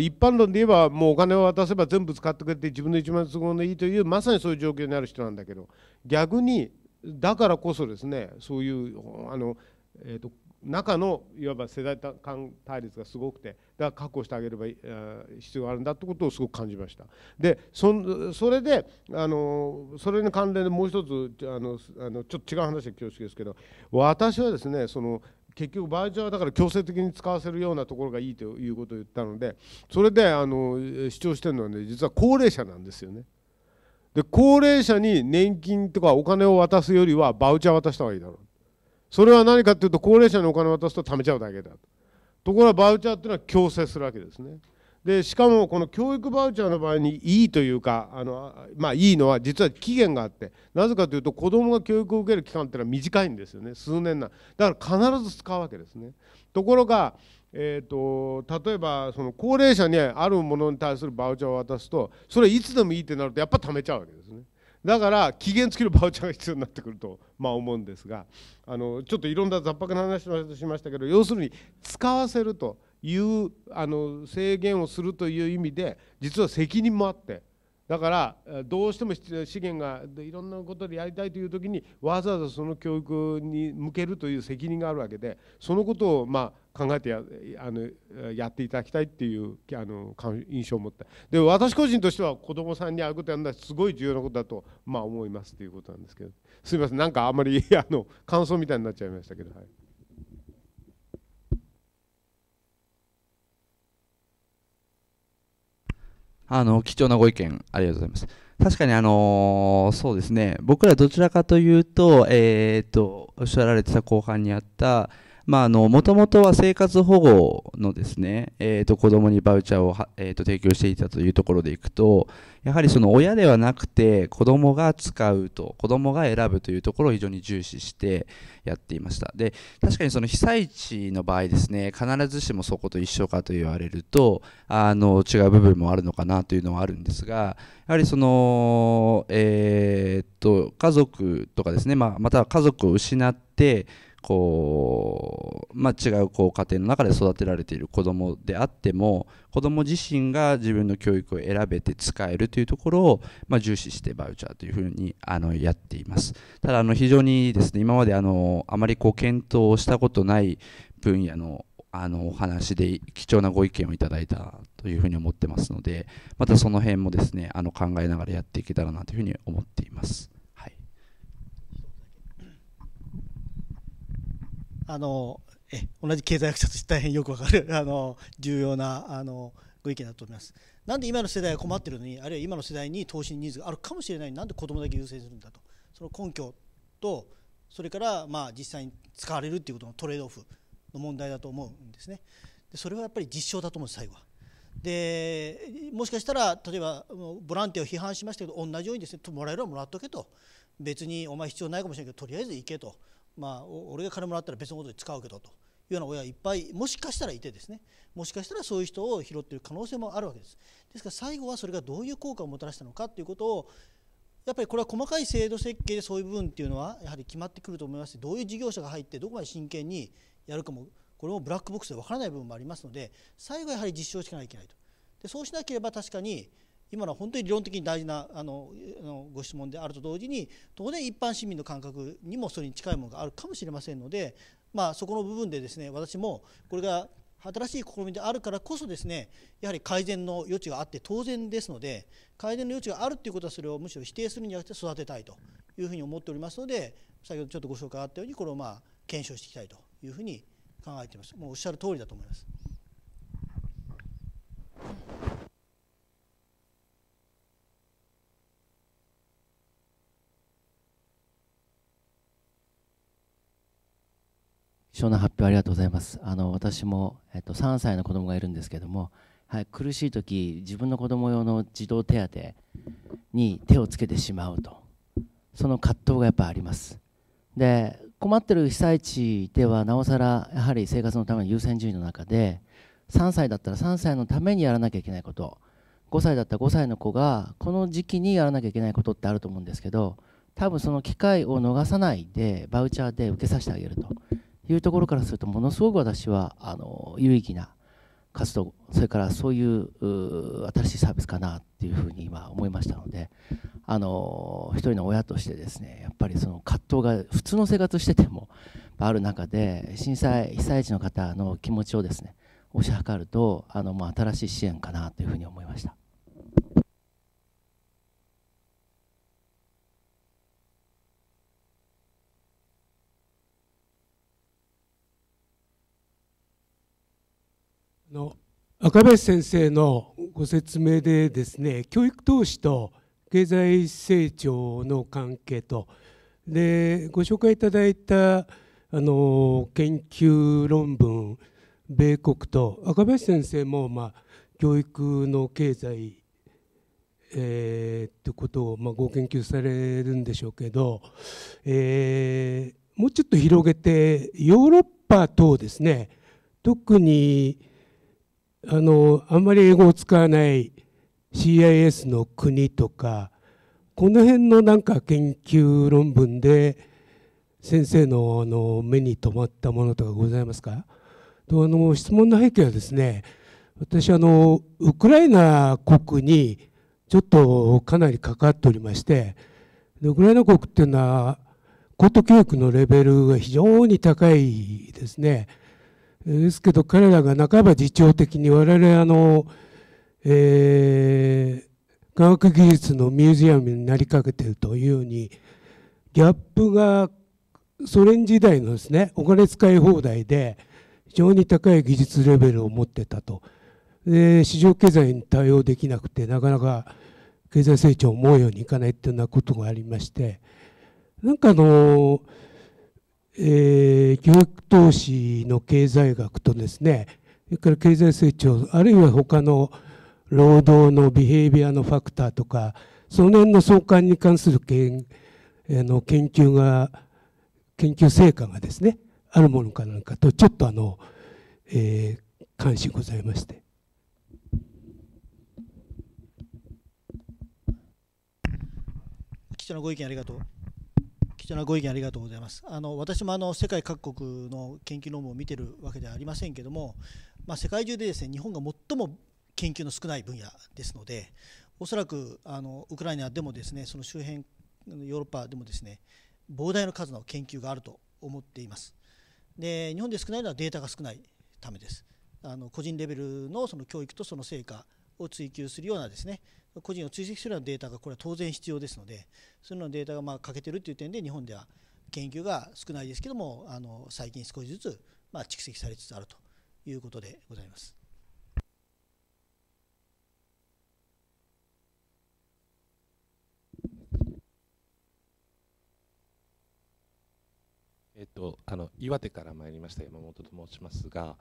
一般論で言えばもうお金を渡せば全部使ってくれて自分の一番都合のいいというまさにそういう状況になる人なんだけど逆にだからこそですねそういうあの、えーと、中のいわば世代間対立がすごくてだから確保してあげれば必要があるんだってことをすごく感じましたでそそれであのそれに関連でもう一つあのあのちょっと違う話で恐縮ですけど私はですねその結局バージョンはだから強制的に使わせるようなところがいいということを言ったのでそれであの主張してるのはね実は高齢者なんですよね。で高齢者に年金とかお金を渡すよりはバウチャー渡した方がいいだろうそれは何かっていうと高齢者にお金を渡すと貯めちゃうだけだところがバウチャーっていうのは強制するわけですねでしかもこの教育バウチャーの場合にいいというかあの、まあ、いいのは実は期限があってなぜかというと子どもが教育を受ける期間っていうのは短いんですよね数年なだから必ず使うわけですねところがえーと、例えばその高齢者にあるものに対するバウチャーを渡すとそれいつでもいいってなるとやっぱ貯めちゃうわけですねだから期限付きのバウチャーが必要になってくると、まあ、思うんですがあのちょっといろんな雑白な話をしましたけど要するに使わせるというあの制限をするという意味で実は責任もあってだからどうしても資源がいろんなことでやりたいという時にわざわざその教育に向けるという責任があるわけでそのことをまあ考えてやあのやっていただきたいっていうあの印象を持ったで私個人としては子どもさんに会うことやるのはすごい重要なことだと、まあ、思いますということなんですけどすみませんなんかあんまりあの感想みたいになっちゃいましたけど。はいあの、貴重なご意見ありがとうございます。確かにあのー、そうですね、僕らどちらかというと、えー、っと、おっしゃられてた後半にあった、まあ、あの、もともとは生活保護のですね、えっ、ー、と、子供にバウチャーを、えっ、ー、と、提供していたというところでいくと、やはりその親ではなくて、子供が使うと、子供が選ぶというところを非常に重視してやっていました。で、確かにその被災地の場合ですね、必ずしもそこと一緒かと言われると、あの、違う部分もあるのかなというのはあるんですが、やはりその、えっ、と、家族とかですね、まあ、または家族を失って、こう、まあ、違うこう家庭の中で育てられている子どもであっても子ども自身が自分の教育を選べて使えるというところを、まあ、重視してバウチャーというふうにあのやっていますただあの非常にですね今まであのあまりこう検討したことない分野のあのお話で貴重なご意見をいただいたというふうに思ってますのでまたその辺もですねあの考えながらやっていけたらなというふうに思っています。あのえ同じ経済学者として大変よくわかる あの重要なあのご意見だと思います。なんで今の世代は困ってるのに、あるいは今の世代に投資にニーズがあるかもしれないなんで子どもだけ優先するんだと、その根拠と、それからまあ実際に使われるということのトレードオフの問題だと思うんですね。でそれはやっぱり実証だと思うんです、最後は。でもしかしたら例えばボランティアを批判しましたけど同じようにですねもらえるはもらっとけと別にお前必要ないかもしれないけどとりあえず行けとまあ、俺が金もらったら別のことで使うけどというような親はいっぱいもしかしたらいてですねもしかしたらそういう人を拾っている可能性もあるわけですですから最後はそれがどういう効果をもたらしたのかということをやっぱりこれは細かい制度設計でそういう部分っていうのはやはり決まってくると思いますしどういう事業者が入ってどこまで真剣にやるかもこれもブラックボックスで分からない部分もありますので最後はやはり実証しないといけないとでそうしなければ確かに今のは本当に理論的に大事なあのご質問であると同時に当然一般市民の感覚にもそれに近いものがあるかもしれませんので、まあ、そこの部分でですね私もこれが新しい試みであるからこそですねやはり改善の余地があって当然ですので改善の余地があるということはそれをむしろ否定するんじゃなくて育てたいというふうに思っておりますので先ほどちょっとご紹介あったようにこれをまあ検証していきたいというふうに考えています。もうおっしゃる通りだと思います。賞の発表ありがとうございます。あの私も、えっと、3歳の子供がいるんですけども、はい、苦しい時自分の子供用の児童手当に手をつけてしまうとその葛藤がやっぱありますで困ってる被災地ではなおさらやはり生活のための優先順位の中で3歳だったら3歳のためにやらなきゃいけないこと5歳だったら5歳の子がこの時期にやらなきゃいけないことってあると思うんですけど多分その機会を逃さないでバウチャーで受けさせてあげるというところからするとものすごく私はあの有意義な活動それからそういう新しいサービスかなっていうふうに今思いましたのであの一人の親としてですねやっぱりその葛藤が普通の生活しててもある中で震災被災地の方の気持ちをですね推し量るとあの、まあ、新しい支援かなというふうに思いました。の赤林先生のご説明でですね教育投資と経済成長の関係とでご紹介いただいたあの研究論文米国と赤林先生も、まあ、教育の経済、えー、ってことを、まあ、ご研究されるんでしょうけど、えー、もうちょっと広げてヨーロッパ等ですね特にあのあんまり英語を使わない CIS の国とかこの辺のなんか研究論文で先生のあの目に留まったものとかございますかとあの質問の背景はですね私あのウクライナ国にちょっとかなり関わっておりましてウクライナ国っていうのは高等教育のレベルが非常に高いですねですけど彼らが半ば自重的に我々あの、えー、科学技術のミュージアムになりかけてるというようにギャップがソ連時代のですねお金使い放題で非常に高い技術レベルを持ってたとで市場経済に対応できなくてなかなか経済成長を思うようにいかないっていうようなことがありましてなんかあのーえー、教育投資の経済学とですねそれから経済成長あるいは他の労働のビヘイビアのファクターとかその辺の相関に関する研あの研究が研究成果がですねあるものかなんかとちょっとあの、えー、関心ございまして。貴重なご意見ありがとう。貴重なご意見ありがとうございます。あの私もあの世界各国の研究論文を見てるわけではありませんけども、まあ、世界中でですね日本が最も研究の少ない分野ですので、おそらくあのウクライナでもですねその周辺ヨーロッパでもですね膨大な数の研究があると思っています。で日本で少ないのはデータが少ないためです。あの個人レベルのその教育とその成果を追求するようなですね個人を追跡するようなデータがこれは当然必要ですのでそういうのデータがまあ欠けてるという点で日本では研究が少ないですけどもあの最近少しずつまあ蓄積されつつあるということでございます。えっと、あの岩手から参りました山本と申しますが、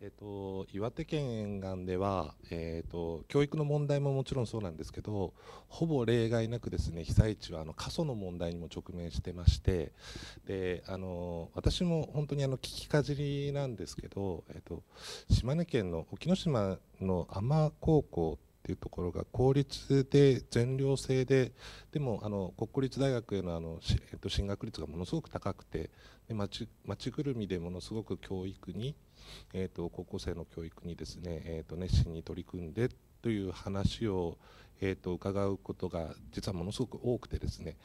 えっと、岩手県沿岸では、えっと、教育の問題ももちろんそうなんですけどほぼ例外なくですね被災地はあの過疎の問題にも直面してましてであの私も本当にあの聞きかじりなんですけど、えっと、島根県の隠岐の島の海女高校ていうところが公立で全寮制ででもあの国公立大学へのあの、えっと、進学率がものすごく高くて町ぐるみでものすごく教育に、えっと、高校生の教育にですね、えっと、熱心に取り組んでという話を、えー、と伺うことが実はものすごく多くてですね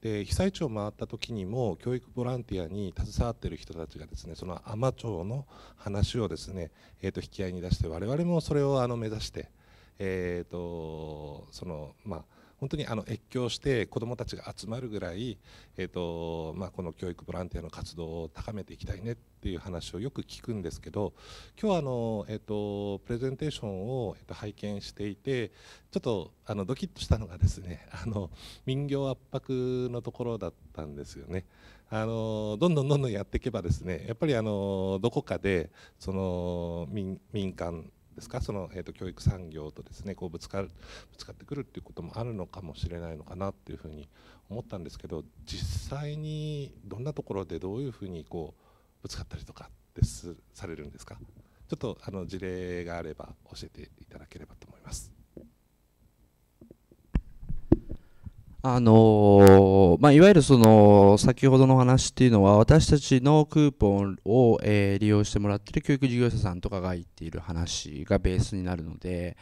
で被災地を回った時にも教育ボランティアに携わっている人たちがですねその海士町の話をですね、えー、と引き合いに出して我々もそれをあの目指してえーとそのまあ、本当にあの越境して子どもたちが集まるぐらい、えーとまあ、この教育ボランティアの活動を高めていきたいねっていう話をよく聞くんですけど今日あの、えーと、プレゼンテーションを、えーと、と拝見していてちょっとあのドキッとしたのがですねあの民業圧迫のところだったんですよね。あのどんどんどんどんやっていけばですねやっぱりあのどこかでその民民間ですかその、えーと、教育産業とですねこうぶつかるぶつかってくるっていうこともあるのかもしれないのかなっていうふうに思ったんですけど実際にどんなところでどういうふうにこうぶつかったりとかですされるんですかちょっとあの事例があれば教えていただければと思います。あのー、まあ、いわゆるその先ほどの話っていうのは私たちのクーポンを、えー、利用してもらっている教育事業者さんとかが言っている話がベースになるので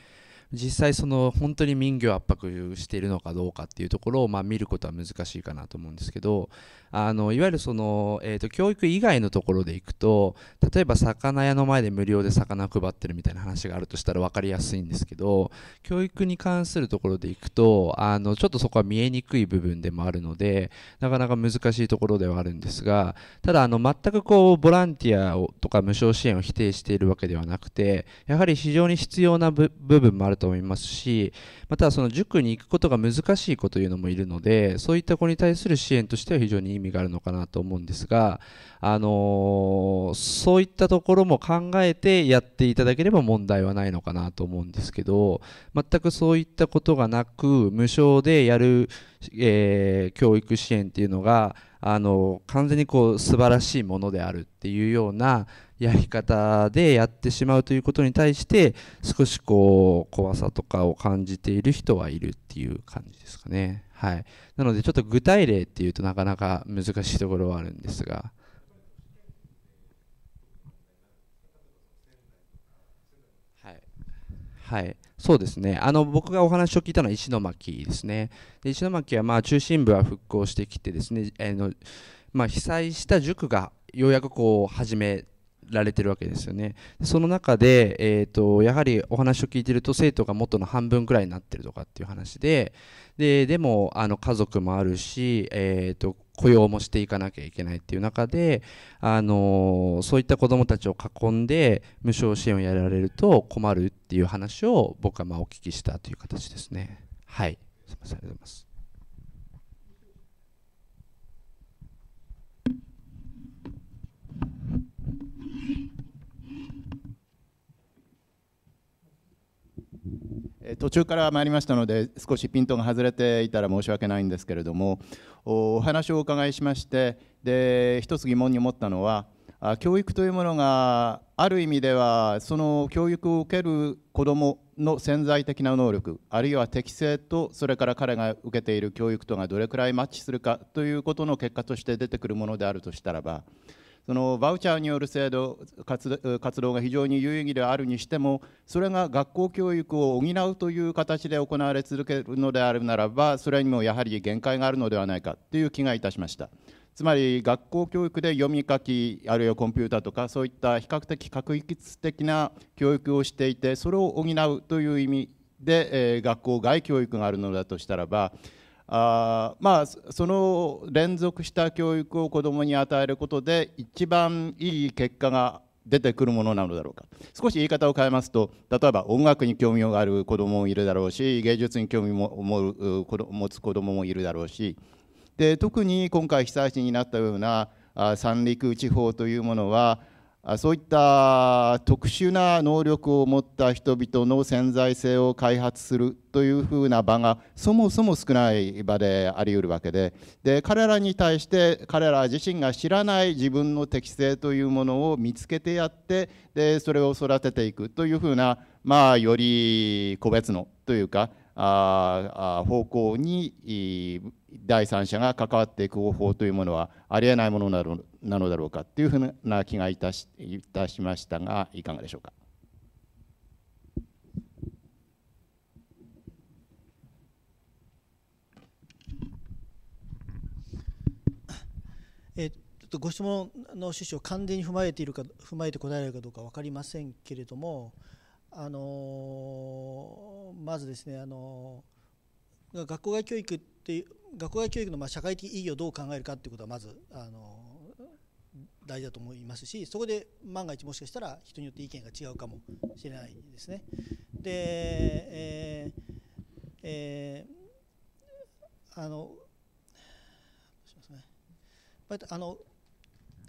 実際その本当に民業圧迫しているのかどうかっていうところを、まあ、見ることは難しいかなと思うんですけどあのいわゆるその、えーと、教育以外のところでいくと例えば魚屋の前で無料で魚配ってるみたいな話があるとしたら分かりやすいんですけど教育に関するところでいくとあのちょっとそこは見えにくい部分でもあるのでなかなか難しいところではあるんですがただあの全くこうボランティアをとか無償支援を否定しているわけではなくてやはり非常に必要な部分もあると思いますしまたその塾に行くことが難しい子というのもいるのでそういった子に対する支援としては非常に意味があるのかなと思うんですが、あのー、そういったところも考えてやっていただければ問題はないのかなと思うんですけど全くそういったことがなく無償でやる、えー、教育支援っていうのがあの完全にこう素晴らしいものであるっていうようなやり方でやってしまうということに対して少しこう怖さとかを感じている人はいるっていう感じですかね。はい、なのでちょっと具体例っていうとなかなか難しいところはあるんですが。はい、そうですねあの僕がお話を聞いたのは石巻ですね、で石巻はまあ中心部は復興してきて、ですね、えーのまあ、被災した塾がようやくこう始められてるわけですよね。その中で、えーと、やはりお話を聞いてると生徒が元の半分くらいになってるとかっていう話でででもあの家族もあるし、えーと、雇用もしていかなきゃいけないっていう中で、あのそういった子どもたちを囲んで無償支援をやられると困るっていう話を僕はまお聞きしたという形ですね。はいすみませんありがとうございます途中から参りましたので少しピントが外れていたら申し訳ないんですけれどもお話をお伺いしましてで一つ疑問に思ったのは教育というものがある意味ではその教育を受ける子どもの潜在的な能力あるいは適性とそれから彼が受けている教育とがどれくらいマッチするかということの結果として出てくるものであるとしたらばそのバウチャーによる制度活動が非常に有意義であるにしてもそれが学校教育を補うという形で行われ続けるのであるならばそれにもやはり限界があるのではないかという気がいたしました。つまり学校教育で読み書きあるいはコンピューターとかそういった比較的画一的な教育をしていてそれを補うという意味で、え学校外教育があるのだとしたらばあまあその連続した教育を子どもに与えることで一番いい結果が出てくるものなのだろうか少し言い方を変えますと例えば音楽に興味がある子どももいるだろうし芸術に興味も持つ子どももいるだろうしで特に今回被災地になったような三陸地方というものはそういった特殊な能力を持った人々の潜在性を開発するというふうな場がそもそも少ない場でありうるわけでで彼らに対して彼ら自身が知らない自分の適性というものを見つけてやってでそれを育てていくというふうな、まあ、より個別のというかあ方向に第三者が関わっていく方法というものはありえないものなのなのだろうかというふうな気がいたしいたしましたがいかがでしょうか。えちょっとご質問の趣旨を完全に踏まえているか踏まえて答えられるかどうか分かりませんけれどもあのまずですねあの学校外教育っていう学校外教育のまあ社会的意義をどう考えるかということはまずあの大事だと思いますしそこで万が一もしかしたら人によって意見が違うかもしれないですね。で、えーえー、あのあの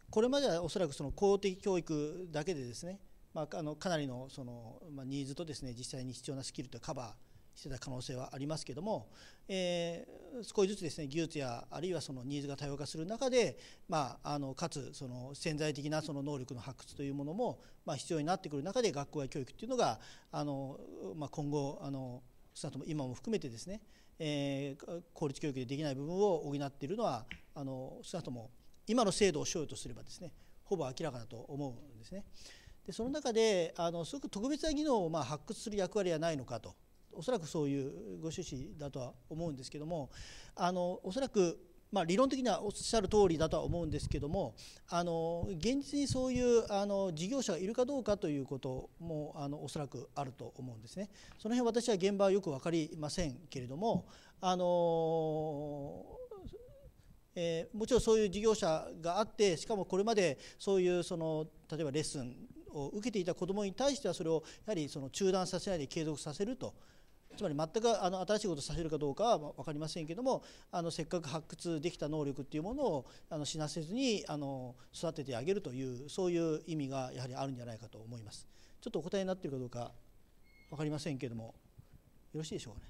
これまではおそらくその公的教育だけでですね、まあ、あのかなりのその、まあ、ニーズとですね実際に必要なスキルとカバーしてた可能性はありますけども、えー、少しずつですね技術やあるいはそのニーズが多様化する中で、まあ、あのかつその潜在的なその能力の発掘というものも、まあ、必要になってくる中で学校や教育っていうのがあの、まあ、今後あの少なくも今も含めてですね、えー、公立教育でできない部分を補っているのはあの少なくとも今の制度をしようとすればですねほぼ明らかだと思うんですね。でその中であのすごく特別な技能をまあ発掘する役割はないのかとおそらくそういうご趣旨だとは思うんですけどもあのおそらくまあ、理論的にはおっしゃる通りだとは思うんですけどもあの現実にそういうあの事業者がいるかどうかということもあのおそらくあると思うんですね。その辺私は現場はよく分かりませんけれどもあのえー、もちろんそういう事業者があってしかもこれまでそういうその例えばレッスンを受けていた子どもに対してはそれをやはりその中断させないで継続させるとつまり全くあの新しいことをさせるかどうかは分かりませんけどもあのせっかく発掘できた能力っていうものをあの死なせずにあの育ててあげるというそういう意味がやはりあるんじゃないかと思います。ちょっとお答えになっているかどうか分かりませんけどもよろしいでしょうかね。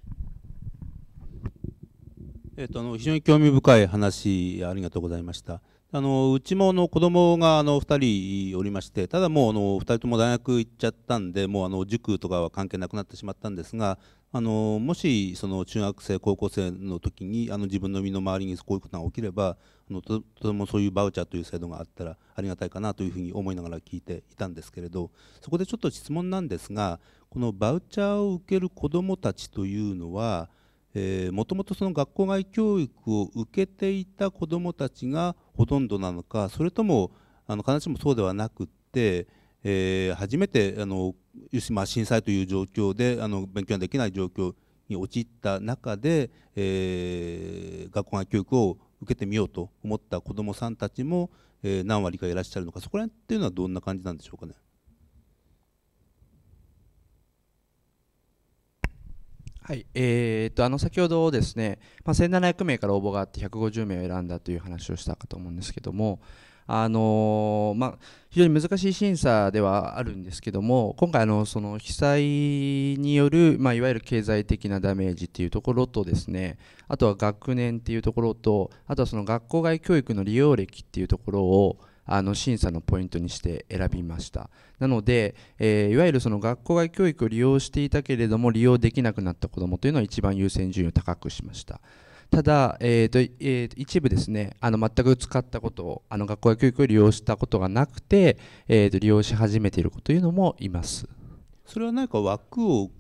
えっと、あの非常に興味深い話ありがとうございました。あのうちもの子供があの2人おりましてただもうあの2人とも大学行っちゃったんでもうあの塾とかは関係なくなってしまったんですがあのもしその中学生高校生の時にあの自分の身の回りにこういうことが起きればあのとてもそういうバウチャーという制度があったらありがたいかなというふうに思いながら聞いていたんですけれどそこでちょっと質問なんですがこのバウチャーを受ける子どもたちというのは、えもともとその学校外教育を受けていた子どもたちがほとんどなのかそれともあの必ずしもそうではなくて、えー、初めてあのまあ、震災という状況であの勉強ができない状況に陥った中で、えー、学校外教育を受けてみようと思った子どもさんたちも、えー、何割かいらっしゃるのかそこら辺っていうのはどんな感じなんでしょうかね。はいえー、とあの先ほどですね、まあ、1700名から応募があって150名を選んだという話をしたかと思うんですけども、あのまあ、非常に難しい審査ではあるんですけども今回あのその被災による、まあ、いわゆる経済的なダメージっていうところとですねあとは学年っていうところとあとはその学校外教育の利用歴っていうところをあの審査のポイントにして選びましたなので、えー、いわゆるその学校外教育を利用していたけれども利用できなくなった子どもというのは一番優先順位を高くしましたただ、えーとえーと、一部ですねあの全く使ったことをあの学校や教育を利用したことがなくて、えーと、利用し始めている子というのもいますそれは何か枠を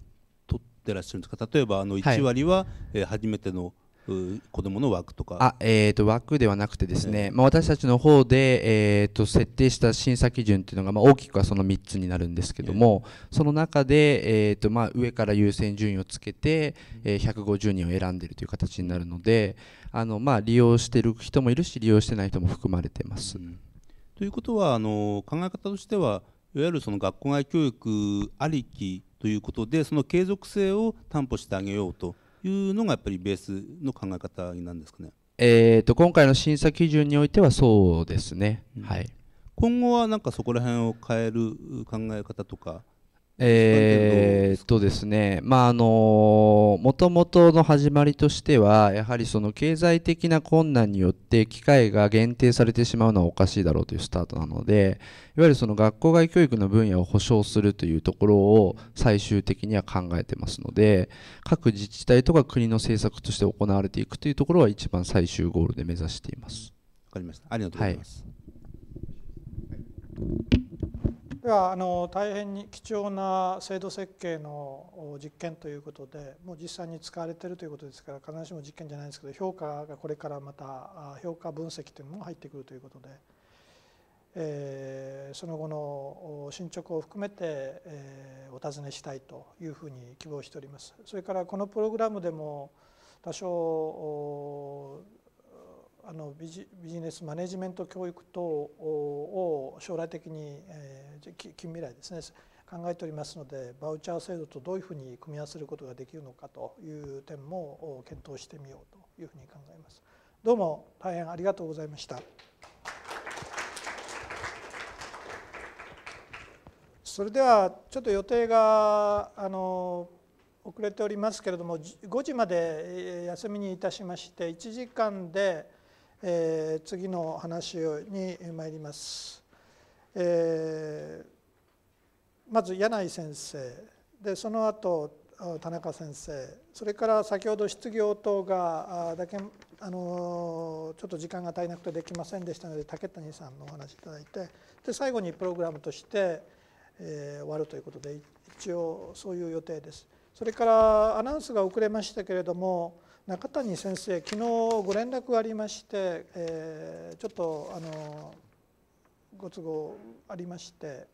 取ってらっしゃるんですか例えばあの1割は、え初めての子供の枠とかあ、えーと、枠ではなくてですね、はい、まあ、私たちの方で、えと、設定した審査基準というのが、まあ、大きくはその3つになるんですけども、はい、その中で、えとまあ、上から優先順位をつけて、え150人を選んでいるという形になるのであの、まあ、利用している人もいるし利用してない人も含まれてます。うん、ということはあの考え方としてはいわゆるその学校外教育ありきということでその継続性を担保してあげようというのがやっぱりベースの考え方なんですかね。えーと、と今回の審査基準においてはそうですね、うん、はい、今後はなんかそこら辺を変える考え方とかえー、とですね、まああのもともとの始まりとしては、やはりその経済的な困難によって機会が限定されてしまうのはおかしいだろうというスタートなので、いわゆるその学校外教育の分野を保障するというところを最終的には考えてますので、各自治体とか国の政策として行われていくというところは一番最終ゴールで目指しています。わかりました。ありがとうございます。はいではあの大変に貴重な制度設計の実験ということでもう実際に使われているということですから必ずしも実験じゃないんですけど評価がこれからまた評価分析というのも入ってくるということで、えー、その後の進捗を含めて、えー、お尋ねしたいというふうに希望しております。それからこのプログラムでも多少あのビジビジネスマネジメント教育等を将来的に、えー、近未来ですね考えておりますのでバウチャー制度とどういうふうに組み合わせることができるのかという点も検討してみようというふうに考えます。どうも大変ありがとうございました。それではちょっと予定があの遅れておりますけれども5時まで休みにいたしまして1時間でえー、次の話に参ります。えー、まず柳井先生でその後田中先生それから先ほど失業等がだけあのちょっと時間が足りなくてできませんでしたので竹谷さんのお話いただいてで最後にプログラムとして、えー、終わるということで一応そういう予定です。それからアナウンスが遅れましたけれども中谷先生昨日ご連絡がありまして、えー、ちょっとあのご都合ありまして、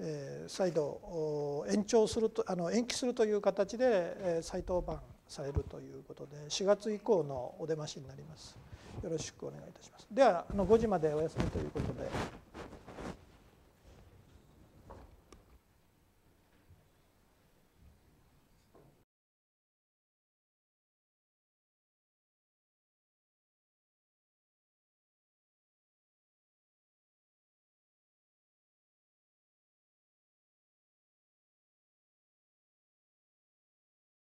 えー、再度延長するとあの延期するという形で、えー、再登板されるということで4月以降のお出ましになりますよろしくお願いいたしますではあの5時までお休みということで。